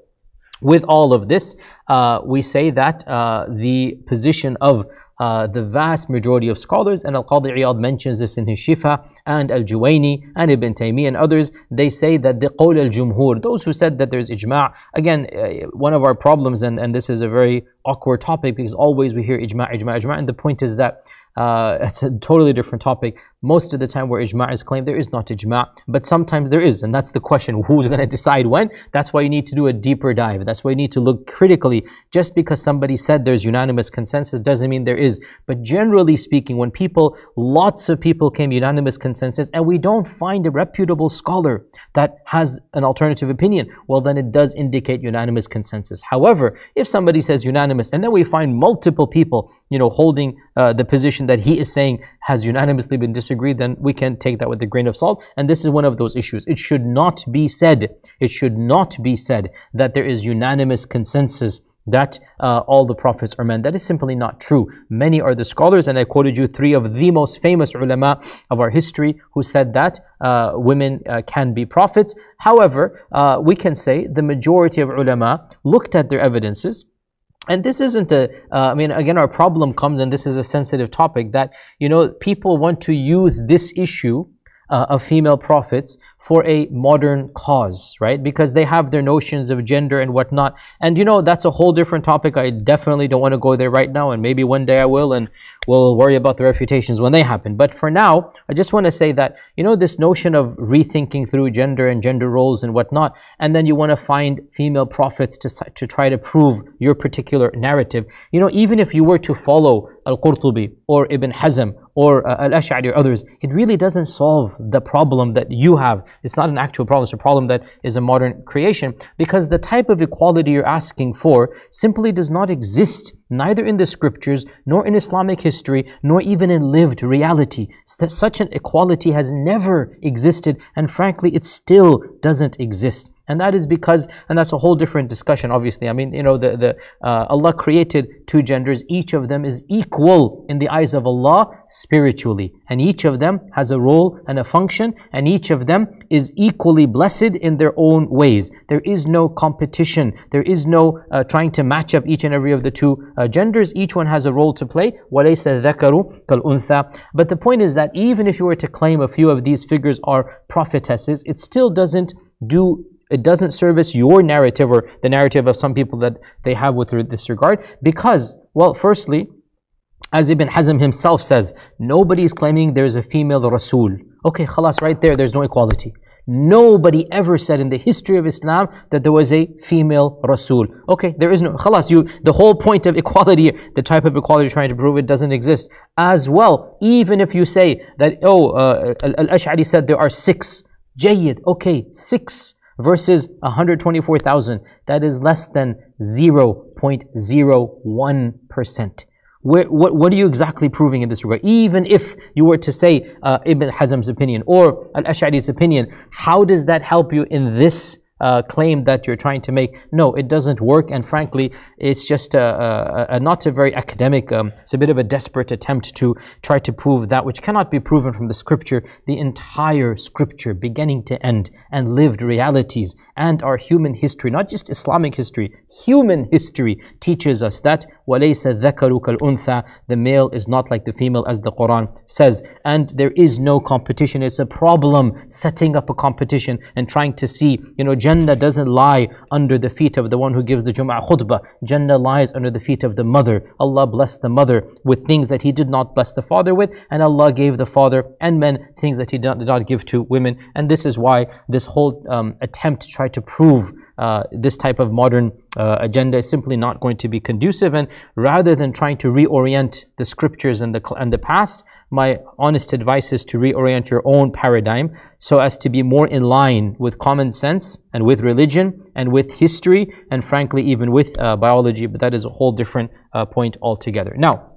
with all of this, uh, we say that uh, the position of uh, the vast majority of scholars, and Al-Qadi Iyad mentions this in his Shifa, and Al-Juwayni, and Ibn Taymi and others, they say that the Qawl al-Jumhur, those who said that there's ijma' again, uh, one of our problems, and, and this is a very awkward topic, because always we hear ijma', ijma', ijma', and the point is that uh, it's a totally different topic. Most of the time where ijma' is claimed, there is not ijma', but sometimes there is, and that's the question, who's going to decide when? That's why you need to do a deeper dive. That's why you need to look critically. Just because somebody said there's unanimous consensus doesn't mean there is. But generally speaking, when people, lots of people came unanimous consensus, and we don't find a reputable scholar that has an alternative opinion, well then it does indicate unanimous consensus. However, if somebody says unanimous, and then we find multiple people, you know, holding uh, the position position that he is saying has unanimously been disagreed, then we can take that with a grain of salt. And this is one of those issues. It should not be said, it should not be said that there is unanimous consensus that uh, all the prophets are men. That is simply not true. Many are the scholars, and I quoted you three of the most famous ulama of our history who said that uh, women uh, can be prophets. However, uh, we can say the majority of ulama looked at their evidences and this isn't a. Uh, I mean again our problem comes and this is a sensitive topic that you know people want to use this issue uh, of female prophets for a modern cause, right? Because they have their notions of gender and whatnot. And you know, that's a whole different topic. I definitely don't want to go there right now, and maybe one day I will, and we'll worry about the refutations when they happen. But for now, I just want to say that, you know, this notion of rethinking through gender and gender roles and whatnot, and then you want to find female prophets to, to try to prove your particular narrative. You know, even if you were to follow Al Qurtubi or Ibn Hazm or uh, Al-Ash'ari or others, it really doesn't solve the problem that you have. It's not an actual problem, it's a problem that is a modern creation because the type of equality you're asking for simply does not exist neither in the scriptures, nor in Islamic history, nor even in lived reality. Such an equality has never existed and frankly it still doesn't exist. And that is because, and that's a whole different discussion, obviously. I mean, you know, the, the, uh, Allah created two genders. Each of them is equal in the eyes of Allah spiritually. And each of them has a role and a function. And each of them is equally blessed in their own ways. There is no competition. There is no uh, trying to match up each and every of the two uh, genders. Each one has a role to play. But the point is that even if you were to claim a few of these figures are prophetesses, it still doesn't do it doesn't service your narrative or the narrative of some people that they have with this regard because, well, firstly, as Ibn Hazm himself says, nobody is claiming there's a female Rasul. Okay, khalas, right there, there's no equality. Nobody ever said in the history of Islam that there was a female Rasul. Okay, there is no khalas. You the whole point of equality, the type of equality you're trying to prove it doesn't exist. As well, even if you say that oh uh, Al Ash'ari said there are six, Jayyid, okay, six versus 124,000. That is less than 0.01%. What, what, what, are you exactly proving in this regard? Even if you were to say uh, Ibn Hazm's opinion or Al Ash'ari's opinion, how does that help you in this uh, claim that you're trying to make. No, it doesn't work. And frankly, it's just a, a, a not a very academic, um, it's a bit of a desperate attempt to try to prove that which cannot be proven from the scripture. The entire scripture, beginning to end, and lived realities and our human history, not just Islamic history, human history teaches us that وَلَيْسَ ذَكَرُكَ الْأُنْثَى The male is not like the female as the Quran says. And there is no competition. It's a problem setting up a competition and trying to see, you know, Jannah doesn't lie under the feet of the one who gives the Jum'ah khutbah. Jannah lies under the feet of the mother. Allah blessed the mother with things that He did not bless the father with, and Allah gave the father and men things that He did not give to women. And this is why this whole um, attempt to try to prove uh, this type of modern uh, agenda is simply not going to be conducive. And rather than trying to reorient the scriptures and the and the past, my honest advice is to reorient your own paradigm so as to be more in line with common sense and with religion and with history and frankly even with uh, biology. But that is a whole different uh, point altogether. Now.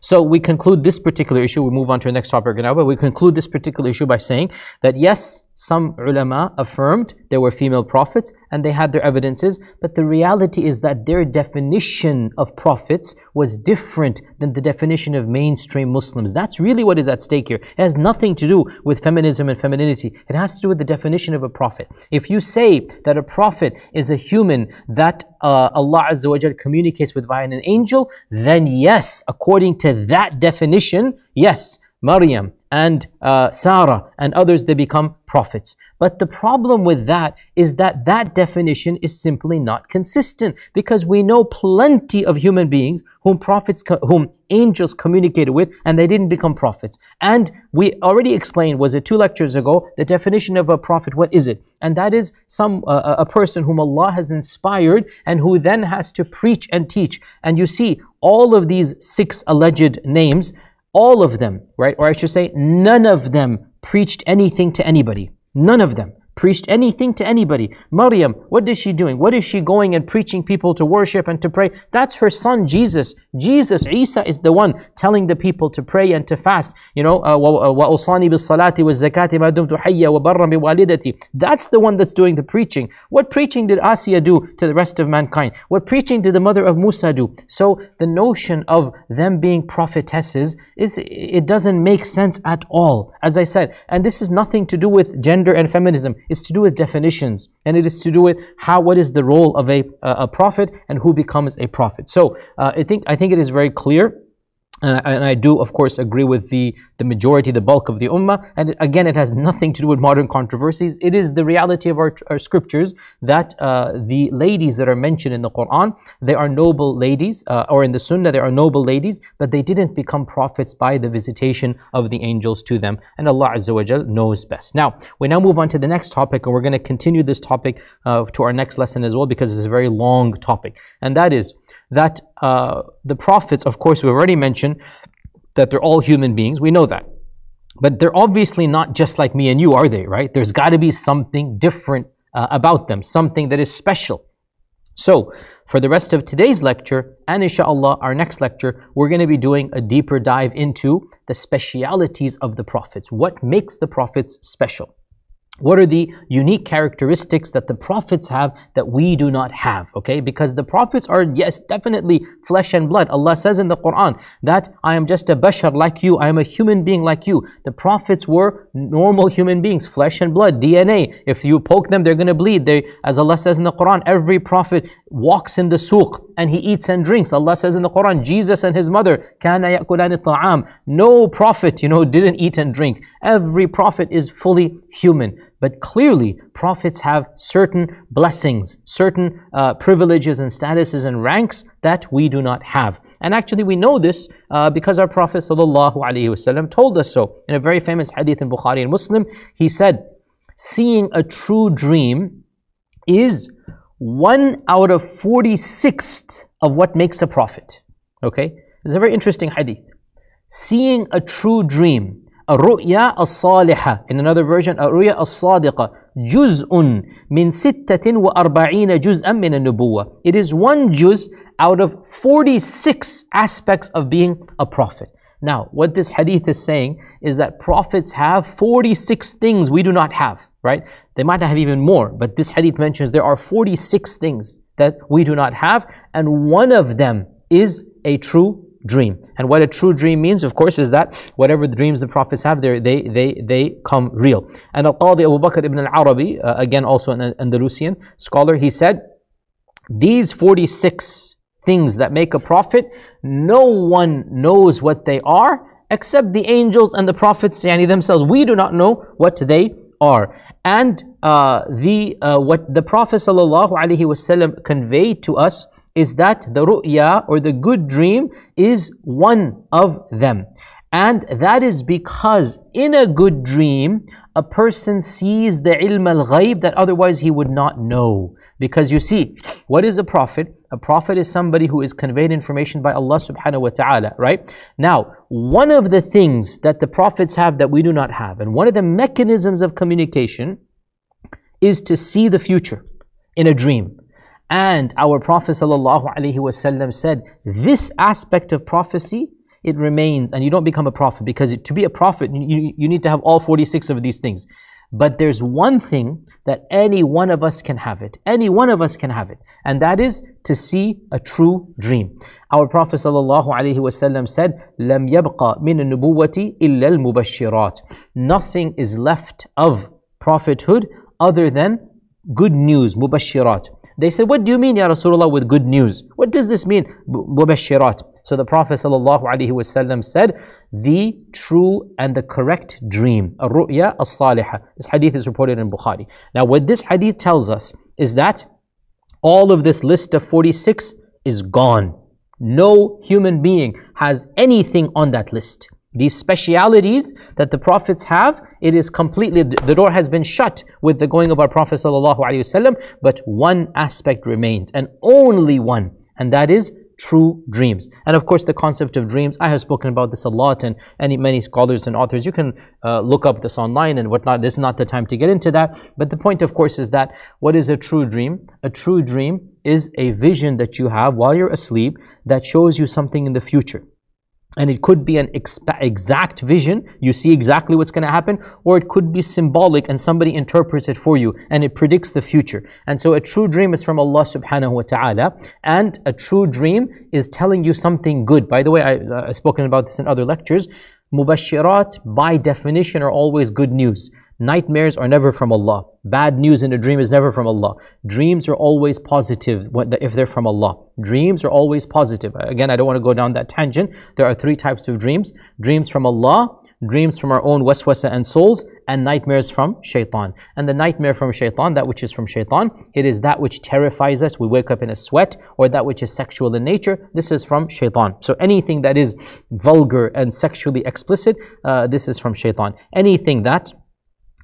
So we conclude this particular issue. We move on to the next topic now, but we conclude this particular issue by saying that yes, some ulama affirmed there were female prophets and they had their evidences, but the reality is that their definition of prophets was different than the definition of mainstream Muslims. That's really what is at stake here. It has nothing to do with feminism and femininity. It has to do with the definition of a prophet. If you say that a prophet is a human that uh, Allah Azza communicates with via an angel, then yes, according to that definition, yes, Maryam and uh, Sarah and others, they become prophets. But the problem with that is that that definition is simply not consistent because we know plenty of human beings whom prophets, whom angels communicated with and they didn't become prophets. And we already explained, was it two lectures ago, the definition of a prophet, what is it? And that is some, uh, a person whom Allah has inspired and who then has to preach and teach. And you see, all of these six alleged names, all of them, right? Or I should say, none of them preached anything to anybody. None of them preached anything to anybody. Maryam, what is she doing? What is she going and preaching people to worship and to pray? That's her son Jesus. Jesus, Isa is the one telling the people to pray and to fast. You know, وَأُصَانِي بِالصَّلَاةِ وَالزَّكَاةِ مَا دُمْتُ حَيَّ وَبَرًّا walidati. That's the one that's doing the preaching. What preaching did Asiya do to the rest of mankind? What preaching did the mother of Musa do? So the notion of them being prophetesses, is, it doesn't make sense at all. As I said, and this is nothing to do with gender and feminism is to do with definitions and it is to do with how what is the role of a, a prophet and who becomes a prophet. So uh, I think I think it is very clear and I, and I, do, of course, agree with the, the majority, the bulk of the ummah. And again, it has nothing to do with modern controversies. It is the reality of our, our scriptures that uh, the ladies that are mentioned in the Quran, they are noble ladies, uh, or in the Sunnah, they are noble ladies, but they didn't become prophets by the visitation of the angels to them. And Allah Azza wa Jal knows best. Now, we now move on to the next topic, and we're going to continue this topic uh, to our next lesson as well because it's a very long topic. And that is, that uh, the prophets, of course, we already mentioned that they're all human beings. We know that. But they're obviously not just like me and you, are they, right? There's got to be something different uh, about them, something that is special. So, for the rest of today's lecture, and inshallah, our next lecture, we're going to be doing a deeper dive into the specialities of the prophets. What makes the prophets special? What are the unique characteristics that the prophets have that we do not have? Okay, because the prophets are, yes, definitely flesh and blood. Allah says in the Quran that I am just a bashar like you, I am a human being like you. The prophets were normal human beings, flesh and blood, DNA. If you poke them, they're going to bleed. They, as Allah says in the Quran, every prophet walks in the suq and he eats and drinks. Allah says in the Quran, Jesus and his mother, كَانَ يَأْكُلَانِ الطَّعَامِ No prophet, you know, didn't eat and drink. Every prophet is fully human. But clearly, prophets have certain blessings, certain uh, privileges and statuses and ranks that we do not have. And actually, we know this uh, because our Prophet ﷺ told us so. In a very famous hadith in Bukhari and Muslim, he said, Seeing a true dream is one out of 46th of what makes a prophet. Okay? It's a very interesting hadith. Seeing a true dream الرؤيا الصالحة in another version الرؤيا الصادقة جزء من ستة وأربعين جزءا من النبوة it is one juz out of 46 aspects of being a prophet now what this hadith is saying is that prophets have 46 things we do not have right they might not have even more but this hadith mentions there are 46 things that we do not have and one of them is a true dream. And what a true dream means, of course, is that whatever the dreams the prophets have, they, they, they come real. And Al-Qadi Abu Bakr ibn al-Arabi, uh, again also an Andalusian scholar, he said, these 46 things that make a prophet, no one knows what they are except the angels and the prophets yani themselves. We do not know what they are. And uh, the uh, what the Prophet ﷺ conveyed to us is that the ru'ya or the good dream is one of them. And that is because in a good dream, a person sees the ilm al ghayb that otherwise he would not know. Because you see, what is a prophet? A prophet is somebody who is conveyed information by Allah subhanahu wa ta'ala, right? Now, one of the things that the prophets have that we do not have, and one of the mechanisms of communication is to see the future in a dream. And our Prophet Wasallam said, this aspect of prophecy, it remains, and you don't become a prophet because to be a prophet, you, you need to have all 46 of these things. But there's one thing that any one of us can have it. Any one of us can have it. And that is to see a true dream. Our Prophet said, لَمْ يبقى مِنَ النُّبُوَّةِ إِلَّا الْمُبَشِّرَاتِ Nothing is left of prophethood other than good news, mubashirat. They said, what do you mean, Ya Rasulullah, with good news? What does this mean, مبشرات?" So the Prophet ﷺ said, The true and the correct dream, a ruya as salihah. This hadith is reported in Bukhari. Now, what this hadith tells us is that all of this list of 46 is gone. No human being has anything on that list. These specialities that the prophets have, it is completely, the door has been shut with the going of our Prophet ﷺ, but one aspect remains, and only one, and that is true dreams. And of course, the concept of dreams, I have spoken about this a lot, and any, many scholars and authors, you can uh, look up this online and whatnot. This is not the time to get into that. But the point, of course, is that what is a true dream? A true dream is a vision that you have while you're asleep that shows you something in the future and it could be an expa- exact vision you see exactly what's going to happen or it could be symbolic and somebody interprets it for you and it predicts the future and so a true dream is from allah subhanahu wa ta'ala and a true dream is telling you something good by the way I, uh, i've spoken about this in other lectures mubashirat by definition are always good news Nightmares are never from Allah. Bad news in a dream is never from Allah. Dreams are always positive if they're from Allah. Dreams are always positive. Again, I don't want to go down that tangent. There are three types of dreams dreams from Allah, dreams from our own waswasa and souls, and nightmares from shaitan. And the nightmare from shaitan, that which is from shaitan, it is that which terrifies us. We wake up in a sweat, or that which is sexual in nature. This is from shaitan. So anything that is vulgar and sexually explicit, uh, this is from shaitan. Anything that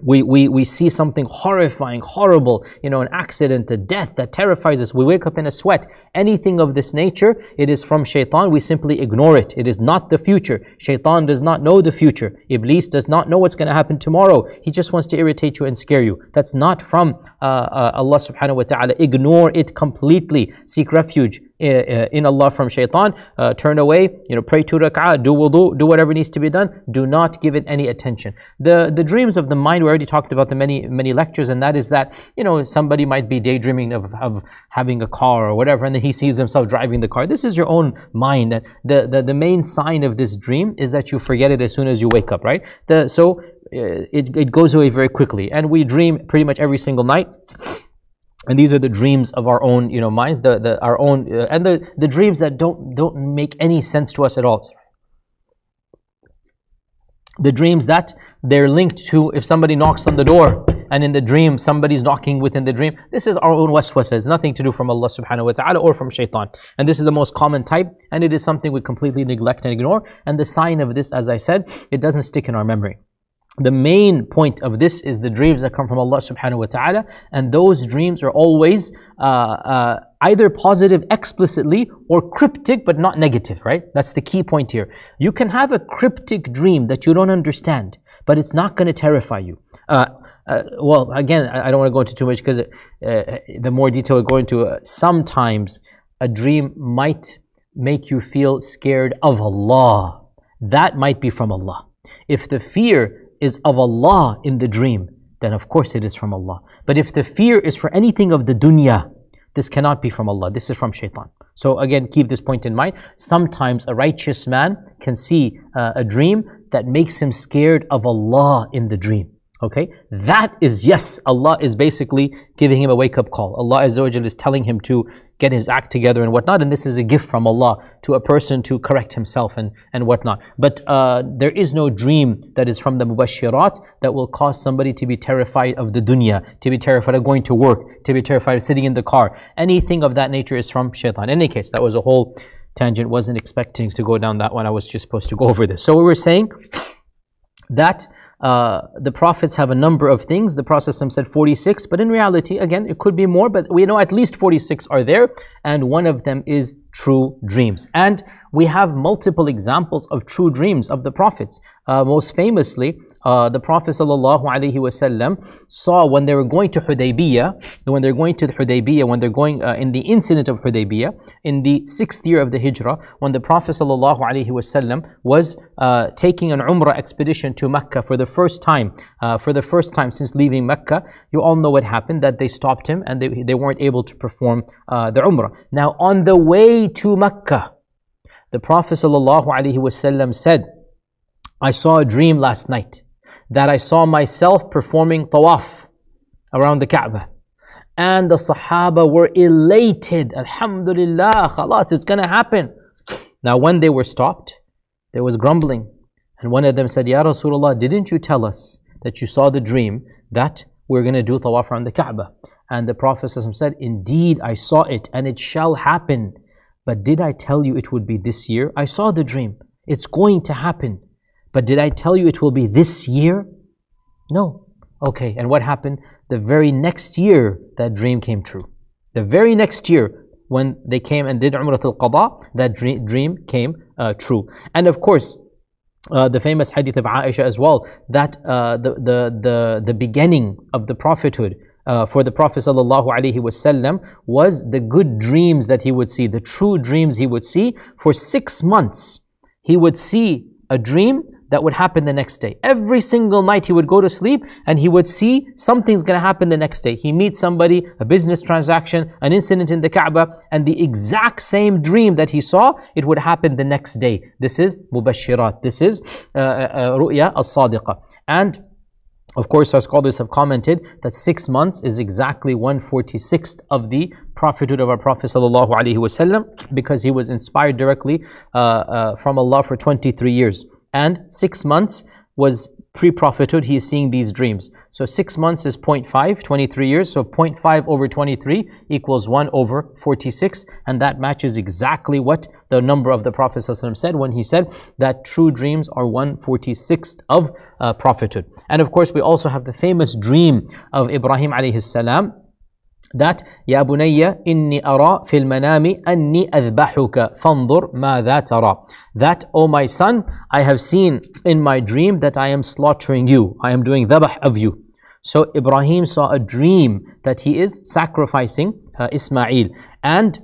we, we, we see something horrifying, horrible, you know, an accident, a death that terrifies us. We wake up in a sweat. Anything of this nature, it is from shaitan. We simply ignore it. It is not the future. Shaitan does not know the future. Iblis does not know what's going to happen tomorrow. He just wants to irritate you and scare you. That's not from uh, uh, Allah subhanahu wa ta'ala. Ignore it completely. Seek refuge in Allah from shaitan, uh, turn away, you know, pray two rak'ah, do wudu, do whatever needs to be done, do not give it any attention. The, the dreams of the mind, we already talked about the many, many lectures, and that is that, you know, somebody might be daydreaming of, of having a car or whatever, and then he sees himself driving the car. This is your own mind. And the, the, the main sign of this dream is that you forget it as soon as you wake up, right? The, so uh, it, it goes away very quickly, and we dream pretty much every single night and these are the dreams of our own you know minds the, the our own uh, and the, the dreams that don't don't make any sense to us at all the dreams that they're linked to if somebody knocks on the door and in the dream somebody's knocking within the dream this is our own waswasa it's nothing to do from allah subhanahu wa ta'ala or from shaitan and this is the most common type and it is something we completely neglect and ignore and the sign of this as i said it doesn't stick in our memory the main point of this is the dreams that come from Allah subhanahu wa ta'ala, and those dreams are always uh, uh, either positive explicitly or cryptic but not negative, right? That's the key point here. You can have a cryptic dream that you don't understand, but it's not going to terrify you. Uh, uh, well, again, I, don't want to go into too much because uh, the more detail we go into, uh, sometimes a dream might make you feel scared of Allah. That might be from Allah. If the fear is of Allah in the dream, then of course it is from Allah. But if the fear is for anything of the dunya, this cannot be from Allah. This is from shaitan. So again, keep this point in mind. Sometimes a righteous man can see uh, a dream that makes him scared of Allah in the dream. Okay, that is yes, Allah is basically giving him a wake up call. Allah Azza is telling him to get his act together and whatnot, and this is a gift from Allah to a person to correct himself and, and whatnot. But uh, there is no dream that is from the mubashirat that will cause somebody to be terrified of the dunya, to be terrified of going to work, to be terrified of sitting in the car. Anything of that nature is from shaitan. In any case, that was a whole tangent, wasn't expecting to go down that one. I was just supposed to go over this. So we were saying that uh, the prophets have a number of things. The Prophet said 46, but in reality, again, it could be more, but we know at least 46 are there, and one of them is true dreams. And we have multiple examples of true dreams of the prophets. Uh, most famously, uh, the Prophet saw when they were going to Hudaybiyah, when they're going to the Hudaybiyah, when they're going uh, in the incident of Hudaybiyah, in the sixth year of the Hijrah, when the Prophet ﷺ was uh, taking an Umrah expedition to Mecca for the the first time, uh, for the first time since leaving Mecca, you all know what happened, that they stopped him and they, they weren't able to perform uh, the Umrah. Now, on the way to Mecca, the Prophet ﷺ said, I saw a dream last night that I saw myself performing tawaf around the Kaaba. And the Sahaba were elated. Alhamdulillah, khalas, it's going to happen. Now, when they were stopped, there was grumbling and one of them said, Ya Rasulullah, didn't you tell us that you saw the dream that we're going to do tawaf around the Kaaba? And the Prophet said, Indeed, I saw it and it shall happen. But did I tell you it would be this year? I saw the dream. It's going to happen. But did I tell you it will be this year? No. Okay, and what happened? The very next year, that dream came true. The very next year, when they came and did Umrat al Qadha, that dream came uh, true. And of course, uh, the famous hadith of Aisha as well, that uh, the, the, the, the beginning of the prophethood uh, for the Prophet ﷺ was the good dreams that he would see, the true dreams he would see. For six months, he would see a dream that would happen the next day. Every single night he would go to sleep and he would see something's going to happen the next day. He meets somebody, a business transaction, an incident in the Kaaba, and the exact same dream that he saw, it would happen the next day. This is mubashirat. This is uh, uh, uh sadiqa And of course, our scholars have commented that six months is exactly 146th of the prophethood of our Prophet ﷺ because he was inspired directly uh, uh, from Allah for 23 years and six months was pre-prophethood, he is seeing these dreams. So six months is 0.5, 23 years. So 0.5 over 23 equals 1 over 46. And that matches exactly what the number of the Prophet ﷺ said when he said that true dreams are 146th of uh, prophethood. And of course, we also have the famous dream of Ibrahim alayhi salam that يا بني إني أرى في المنام أني أذبحك فانظر ماذا ترى that oh my son I have seen in my dream that I am slaughtering you I am doing ذبح of you so Ibrahim saw a dream that he is sacrificing uh, Ismail and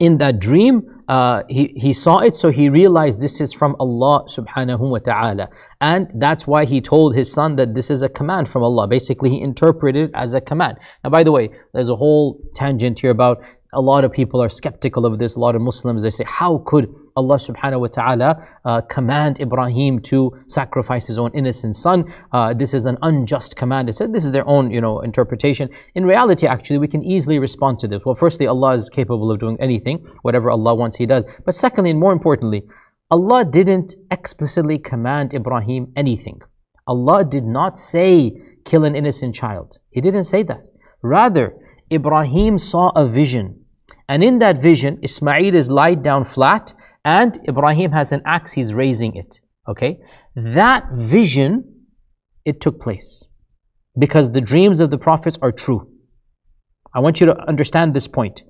in that dream, uh, he, he saw it, so he realized this is from Allah subhanahu wa ta'ala. And that's why he told his son that this is a command from Allah. Basically, he interpreted it as a command. Now, by the way, there's a whole tangent here about a lot of people are skeptical of this. A lot of Muslims, they say, how could Allah subhanahu wa ta'ala uh, command Ibrahim to sacrifice his own innocent son? Uh, this is an unjust command. They said this is their own, you know, interpretation. In reality, actually, we can easily respond to this. Well, firstly, Allah is capable of doing anything. Whatever Allah wants, He does. But secondly, and more importantly, Allah didn't explicitly command Ibrahim anything. Allah did not say, kill an innocent child. He didn't say that. Rather, Ibrahim saw a vision and in that vision, Ismail is laid down flat and Ibrahim has an axe, he's raising it. Okay? That vision, it took place because the dreams of the prophets are true. I want you to understand this point.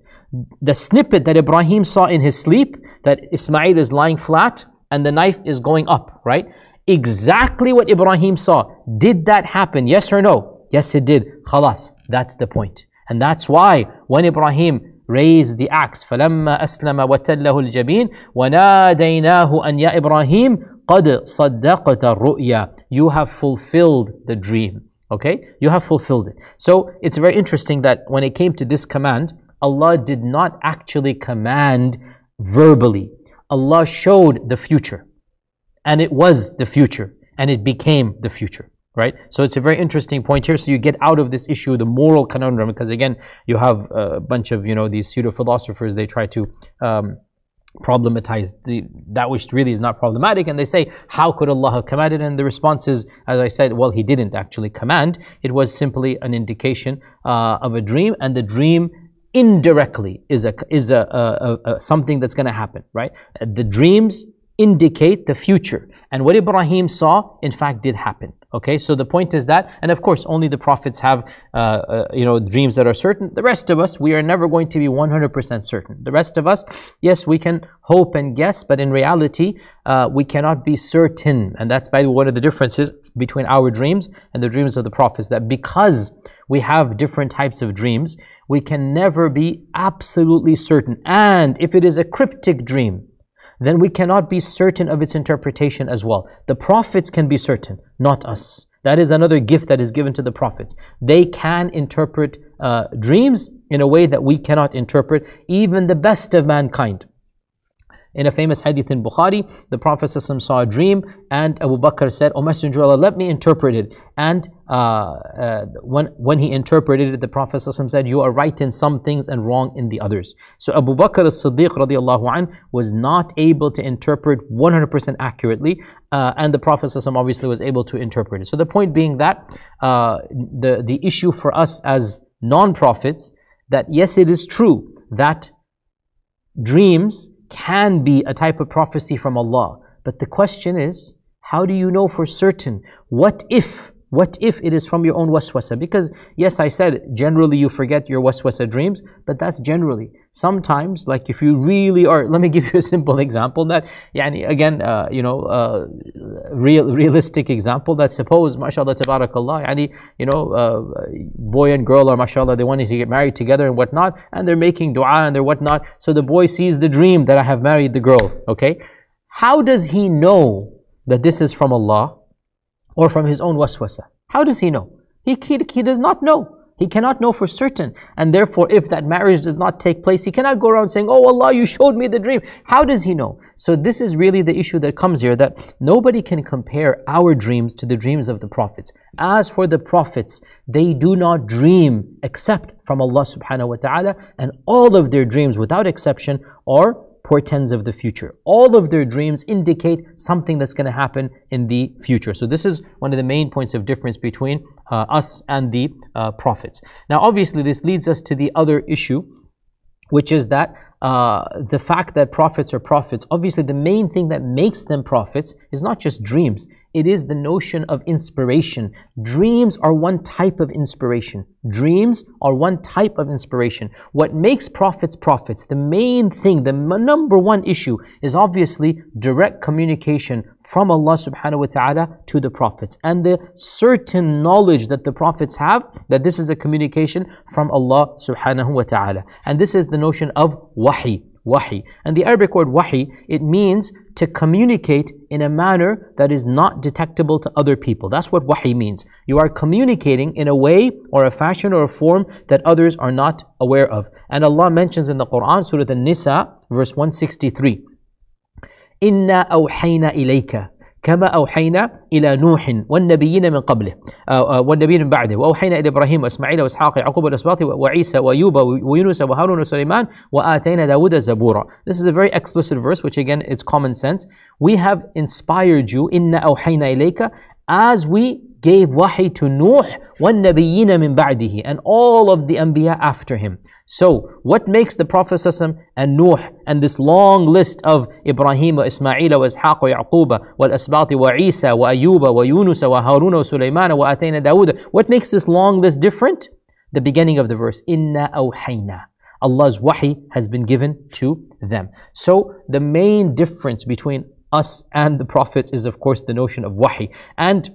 The snippet that Ibrahim saw in his sleep, that Ismail is lying flat and the knife is going up, right? Exactly what Ibrahim saw. Did that happen? Yes or no? Yes, it did. Khalas. That's the point. And that's why when Ibrahim raised the axe فلما أسلم وتله الجبين وناديناه أن يا إبراهيم قد صدقت الرؤيا you have fulfilled the dream okay you have fulfilled it so it's very interesting that when it came to this command Allah did not actually command verbally Allah showed the future and it was the future and it became the future right? So it's a very interesting point here. So you get out of this issue the moral conundrum because again, you have a bunch of you know these pseudo philosophers. They try to um, problematize the, that which really is not problematic and they say how could allah have commanded and the response is as i said well he didn't actually command it was simply an indication uh, of a dream and the dream indirectly is a is a, a, a, a something that's going to happen right the dreams indicate the future and what ibrahim saw in fact did happen Okay, so the point is that, and of course, only the prophets have, uh, uh, you know, dreams that are certain. The rest of us, we are never going to be 100% certain. The rest of us, yes, we can hope and guess, but in reality, uh, we cannot be certain. And that's by the way, one of the differences between our dreams and the dreams of the prophets. That because we have different types of dreams, we can never be absolutely certain. And if it is a cryptic dream, then we cannot be certain of its interpretation as well. The prophets can be certain, not us. That is another gift that is given to the prophets. They can interpret uh, dreams in a way that we cannot interpret, even the best of mankind. In a famous hadith in Bukhari, the Prophet ﷺ saw a dream and Abu Bakr said, O Messenger of Allah, let me interpret it. And uh, uh, when, when he interpreted it, the Prophet ﷺ said, You are right in some things and wrong in the others. So Abu Bakr as Siddiq an, was not able to interpret 100% accurately, uh, and the Prophet ﷺ obviously was able to interpret it. So the point being that uh, the, the issue for us as non prophets that yes, it is true that dreams can be a type of prophecy from Allah. But the question is, how do you know for certain? What if what if it is from your own waswasa? Because, yes, I said generally you forget your waswasa dreams, but that's generally. Sometimes, like if you really are, let me give you a simple example that, yani, again, uh, you know, uh, real, realistic example that suppose, mashallah, tabarakallah, yani, you know, uh, boy and girl are, mashallah, they wanted to get married together and whatnot, and they're making dua and they're whatnot. So the boy sees the dream that I have married the girl, okay? How does he know that this is from Allah? or from his own waswasa. How does he know? He, he, he does not know. He cannot know for certain. And therefore, if that marriage does not take place, he cannot go around saying, Oh Allah, you showed me the dream. How does he know? So, this is really the issue that comes here that nobody can compare our dreams to the dreams of the prophets. As for the prophets, they do not dream except from Allah subhanahu wa ta'ala, and all of their dreams, without exception, are portends of the future. All of their dreams indicate something that's going to happen in the future. So this is one of the main points of difference between uh, us and the uh, prophets. Now, obviously, this leads us to the other issue, which is that uh, the fact that prophets are prophets, obviously the main thing that makes them prophets is not just dreams, it is the notion of inspiration. Dreams are one type of inspiration. Dreams are one type of inspiration. What makes prophets prophets, the main thing, the number one issue is obviously direct communication from Allah subhanahu wa ta'ala to the prophets and the certain knowledge that the prophets have that this is a communication from Allah subhanahu wa ta'ala. And this is the notion of wahi wahi. And the Arabic word wahi, it means to communicate in a manner that is not detectable to other people. That's what wahi means. You are communicating in a way or a fashion or a form that others are not aware of. And Allah mentions in the Quran, Surah An-Nisa, verse 163, Inna awhayna ilayka كما أوحينا إلى نوح والنبيين من قبله والنبيين من بعده وأوحينا إلى إبراهيم وإسماعيل وإسحاق ويعقوب والأسباط وعيسى وأيوب ويونس وهارون وسليمان وآتينا داود زبورا. This is a very explicit verse which again it's common sense We have inspired you إن أوحينا إليك as we gave wahi to Nuh والنبيين min بعده and all of the anbiya after him. So what makes the Prophet and Nuh and this long list of Ibrahim وإسماعيل وإسحاق Wa والأسباط Wa وأيوب Wa وهارون Wa وآتينا داود What makes this long list different? The beginning of the verse Inna أَوْحَيْنَا Allah's wahi has been given to them. So the main difference between us and the prophets is of course the notion of wahi. And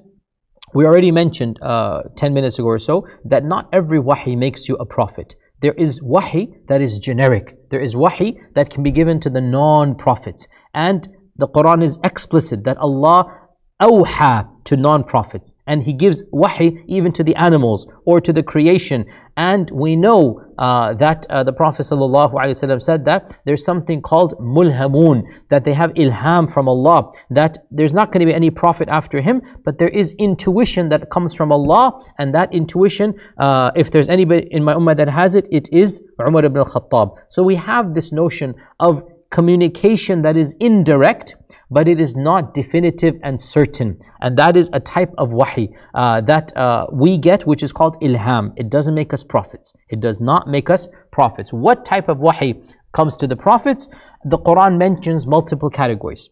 we already mentioned uh, 10 minutes ago or so that not every wahi makes you a prophet. There is wahi that is generic. There is wahi that can be given to the non-prophets. And the Quran is explicit that Allah awha to non-prophets and he gives wahi even to the animals or to the creation and we know uh, that uh, the prophet ﷺ said that there's something called mulhamun that they have ilham from allah that there's not going to be any prophet after him but there is intuition that comes from allah and that intuition uh, if there's anybody in my ummah that has it it is umar ibn al-khattab so we have this notion of communication that is indirect, but it is not definitive and certain. And that is a type of wahi uh, that uh, we get, which is called ilham. It doesn't make us prophets. It does not make us prophets. What type of wahi comes to the prophets? The Quran mentions multiple categories.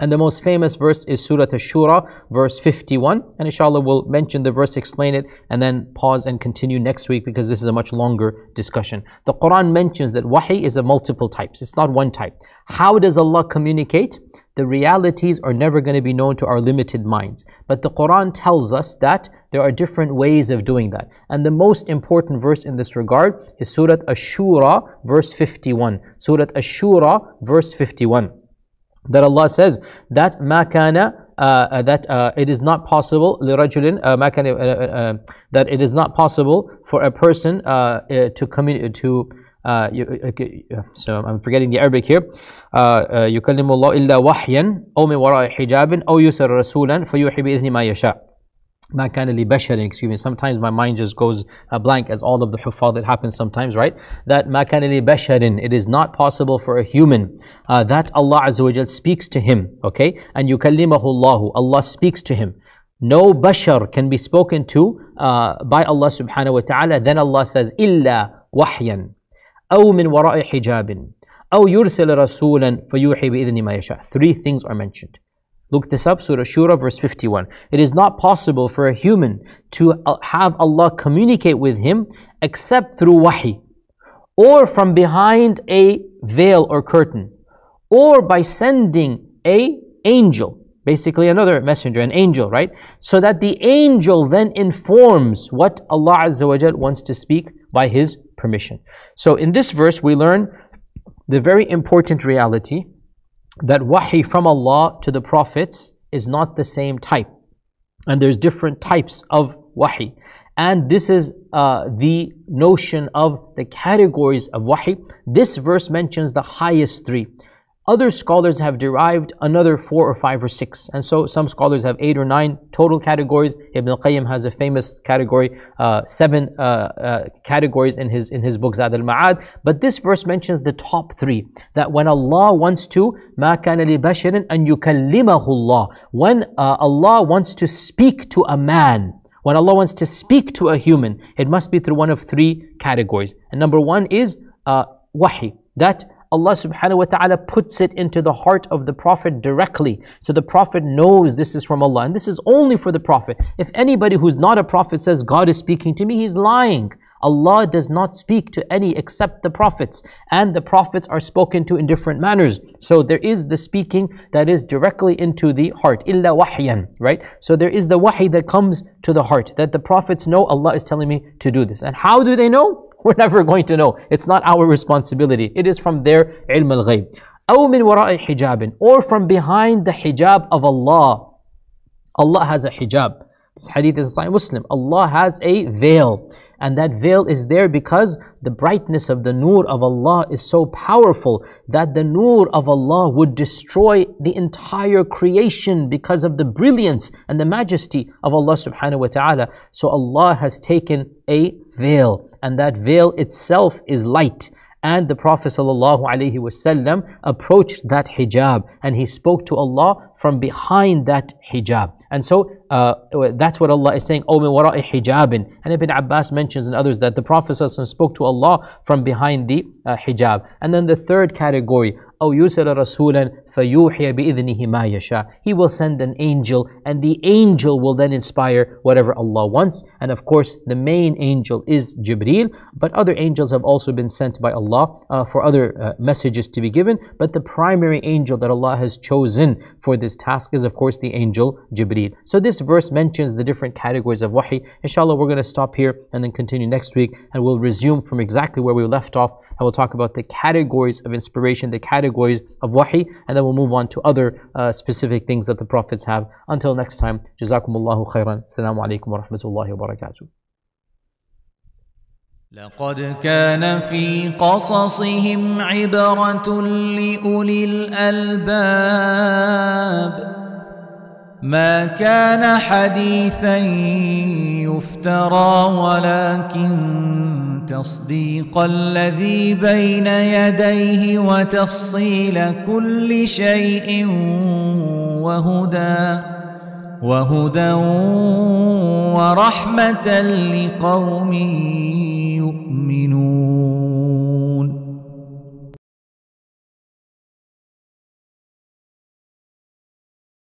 And the most famous verse is Surah Ash-Shura, verse 51. And inshallah, we'll mention the verse, explain it, and then pause and continue next week because this is a much longer discussion. The Quran mentions that wahi is a multiple types. It's not one type. How does Allah communicate? The realities are never going to be known to our limited minds. But the Quran tells us that there are different ways of doing that. And the most important verse in this regard is Surah Ash-Shura, verse 51. Surah Ash-Shura, verse 51 that Allah says that makana uh, uh, that uh, it is not possible لرجل, uh, makana, uh, uh, that it is not possible for a person to commit to you, so I'm forgetting the Arabic here. You يكلم الله illa وحيا أو من وراء حجاب أو يسر رسولا فيوحي بإذن ma يشاء. ما كان excuse me sometimes my mind just goes uh, blank as all of the hifal that happens sometimes right that ما كان it is not possible for a human uh, that Allah Azza wa speaks to him okay and يكلمه Allahu. Allah speaks to him no bashar can be spoken to uh, by Allah subhanahu wa ta'ala then Allah says "Illa إلا وحيا min warai hijabin, حجاب yursil يرسل fayuhi bi idni ma yasha." three things are mentioned Look this up, Surah Shura, verse 51. It is not possible for a human to uh, have Allah communicate with him except through wahi, or from behind a veil or curtain, or by sending a angel, basically another messenger, an angel, right? So that the angel then informs what Allah wants to speak by His permission. So in this verse, we learn the very important reality that wahi from Allah to the prophets is not the same type. And there's different types of wahi. And this is uh, the notion of the categories of wahi. This verse mentions the highest three. Other scholars have derived another four or five or six, and so some scholars have eight or nine total categories. Ibn al-Qayyim has a famous category, uh, seven uh, uh, categories in his in his book Zad al-Ma'ad. But this verse mentions the top three that when Allah wants to, ma kana li basharin an yukallimahu Allah. When uh, Allah wants to speak to a man, when Allah wants to speak to a human, it must be through one of three categories. And number one is uh, wahi, that Allah subhanahu wa ta'ala puts it into the heart of the Prophet directly. So the Prophet knows this is from Allah. And this is only for the Prophet. If anybody who's not a Prophet says, God is speaking to me, he's lying. Allah does not speak to any except the Prophets. And the Prophets are spoken to in different manners. So there is the speaking that is directly into the heart. Illa wahyan, right? So there is the wahi that comes to the heart. That the Prophets know Allah is telling me to do this. And how do they know? We're never going to know. It's not our responsibility. It is from their ilm al-ghayb. أو من وراء حجاب or from behind the hijab of Allah. Allah has a hijab. This hadith is Sahih Muslim. Allah has a veil, and that veil is there because the brightness of the nur of Allah is so powerful that the nur of Allah would destroy the entire creation because of the brilliance and the majesty of Allah subhanahu wa ta'ala. So Allah has taken a veil, and that veil itself is light. And the Prophet ﷺ approached that hijab and he spoke to Allah from behind that hijab. And so uh, that's what Allah is saying, O oh, min wara'i hijabin. And Ibn Abbas mentions and others that the Prophet spoke to Allah from behind the uh, hijab. And then the third category أو يرسل رسولا فيوحي بإذنه ما يشاء. He will send an angel and the angel will then inspire whatever Allah wants. And of course, the main angel is Jibreel, but other angels have also been sent by Allah uh, for other uh, messages to be given. But the primary angel that Allah has chosen for this task is, of course, the angel Jibreel. So this verse mentions the different categories of wahi. Inshallah, we're going to stop here and then continue next week and we'll resume from exactly where we left off and we'll talk about the categories of inspiration, the categories categories of wahi, and then we'll move on to other uh, specific things that the prophets have. Until next time, jazakumullahu khairan. Assalamu alaikum wa rahmatullahi wa barakatuh. لقد كان في قصصهم عبرة لأولي الألباب ما كان حديثا يفترى ولكن تصديق الذي بين يديه وتفصيل كل شيء وهدى وهدى ورحمة لقوم يؤمنون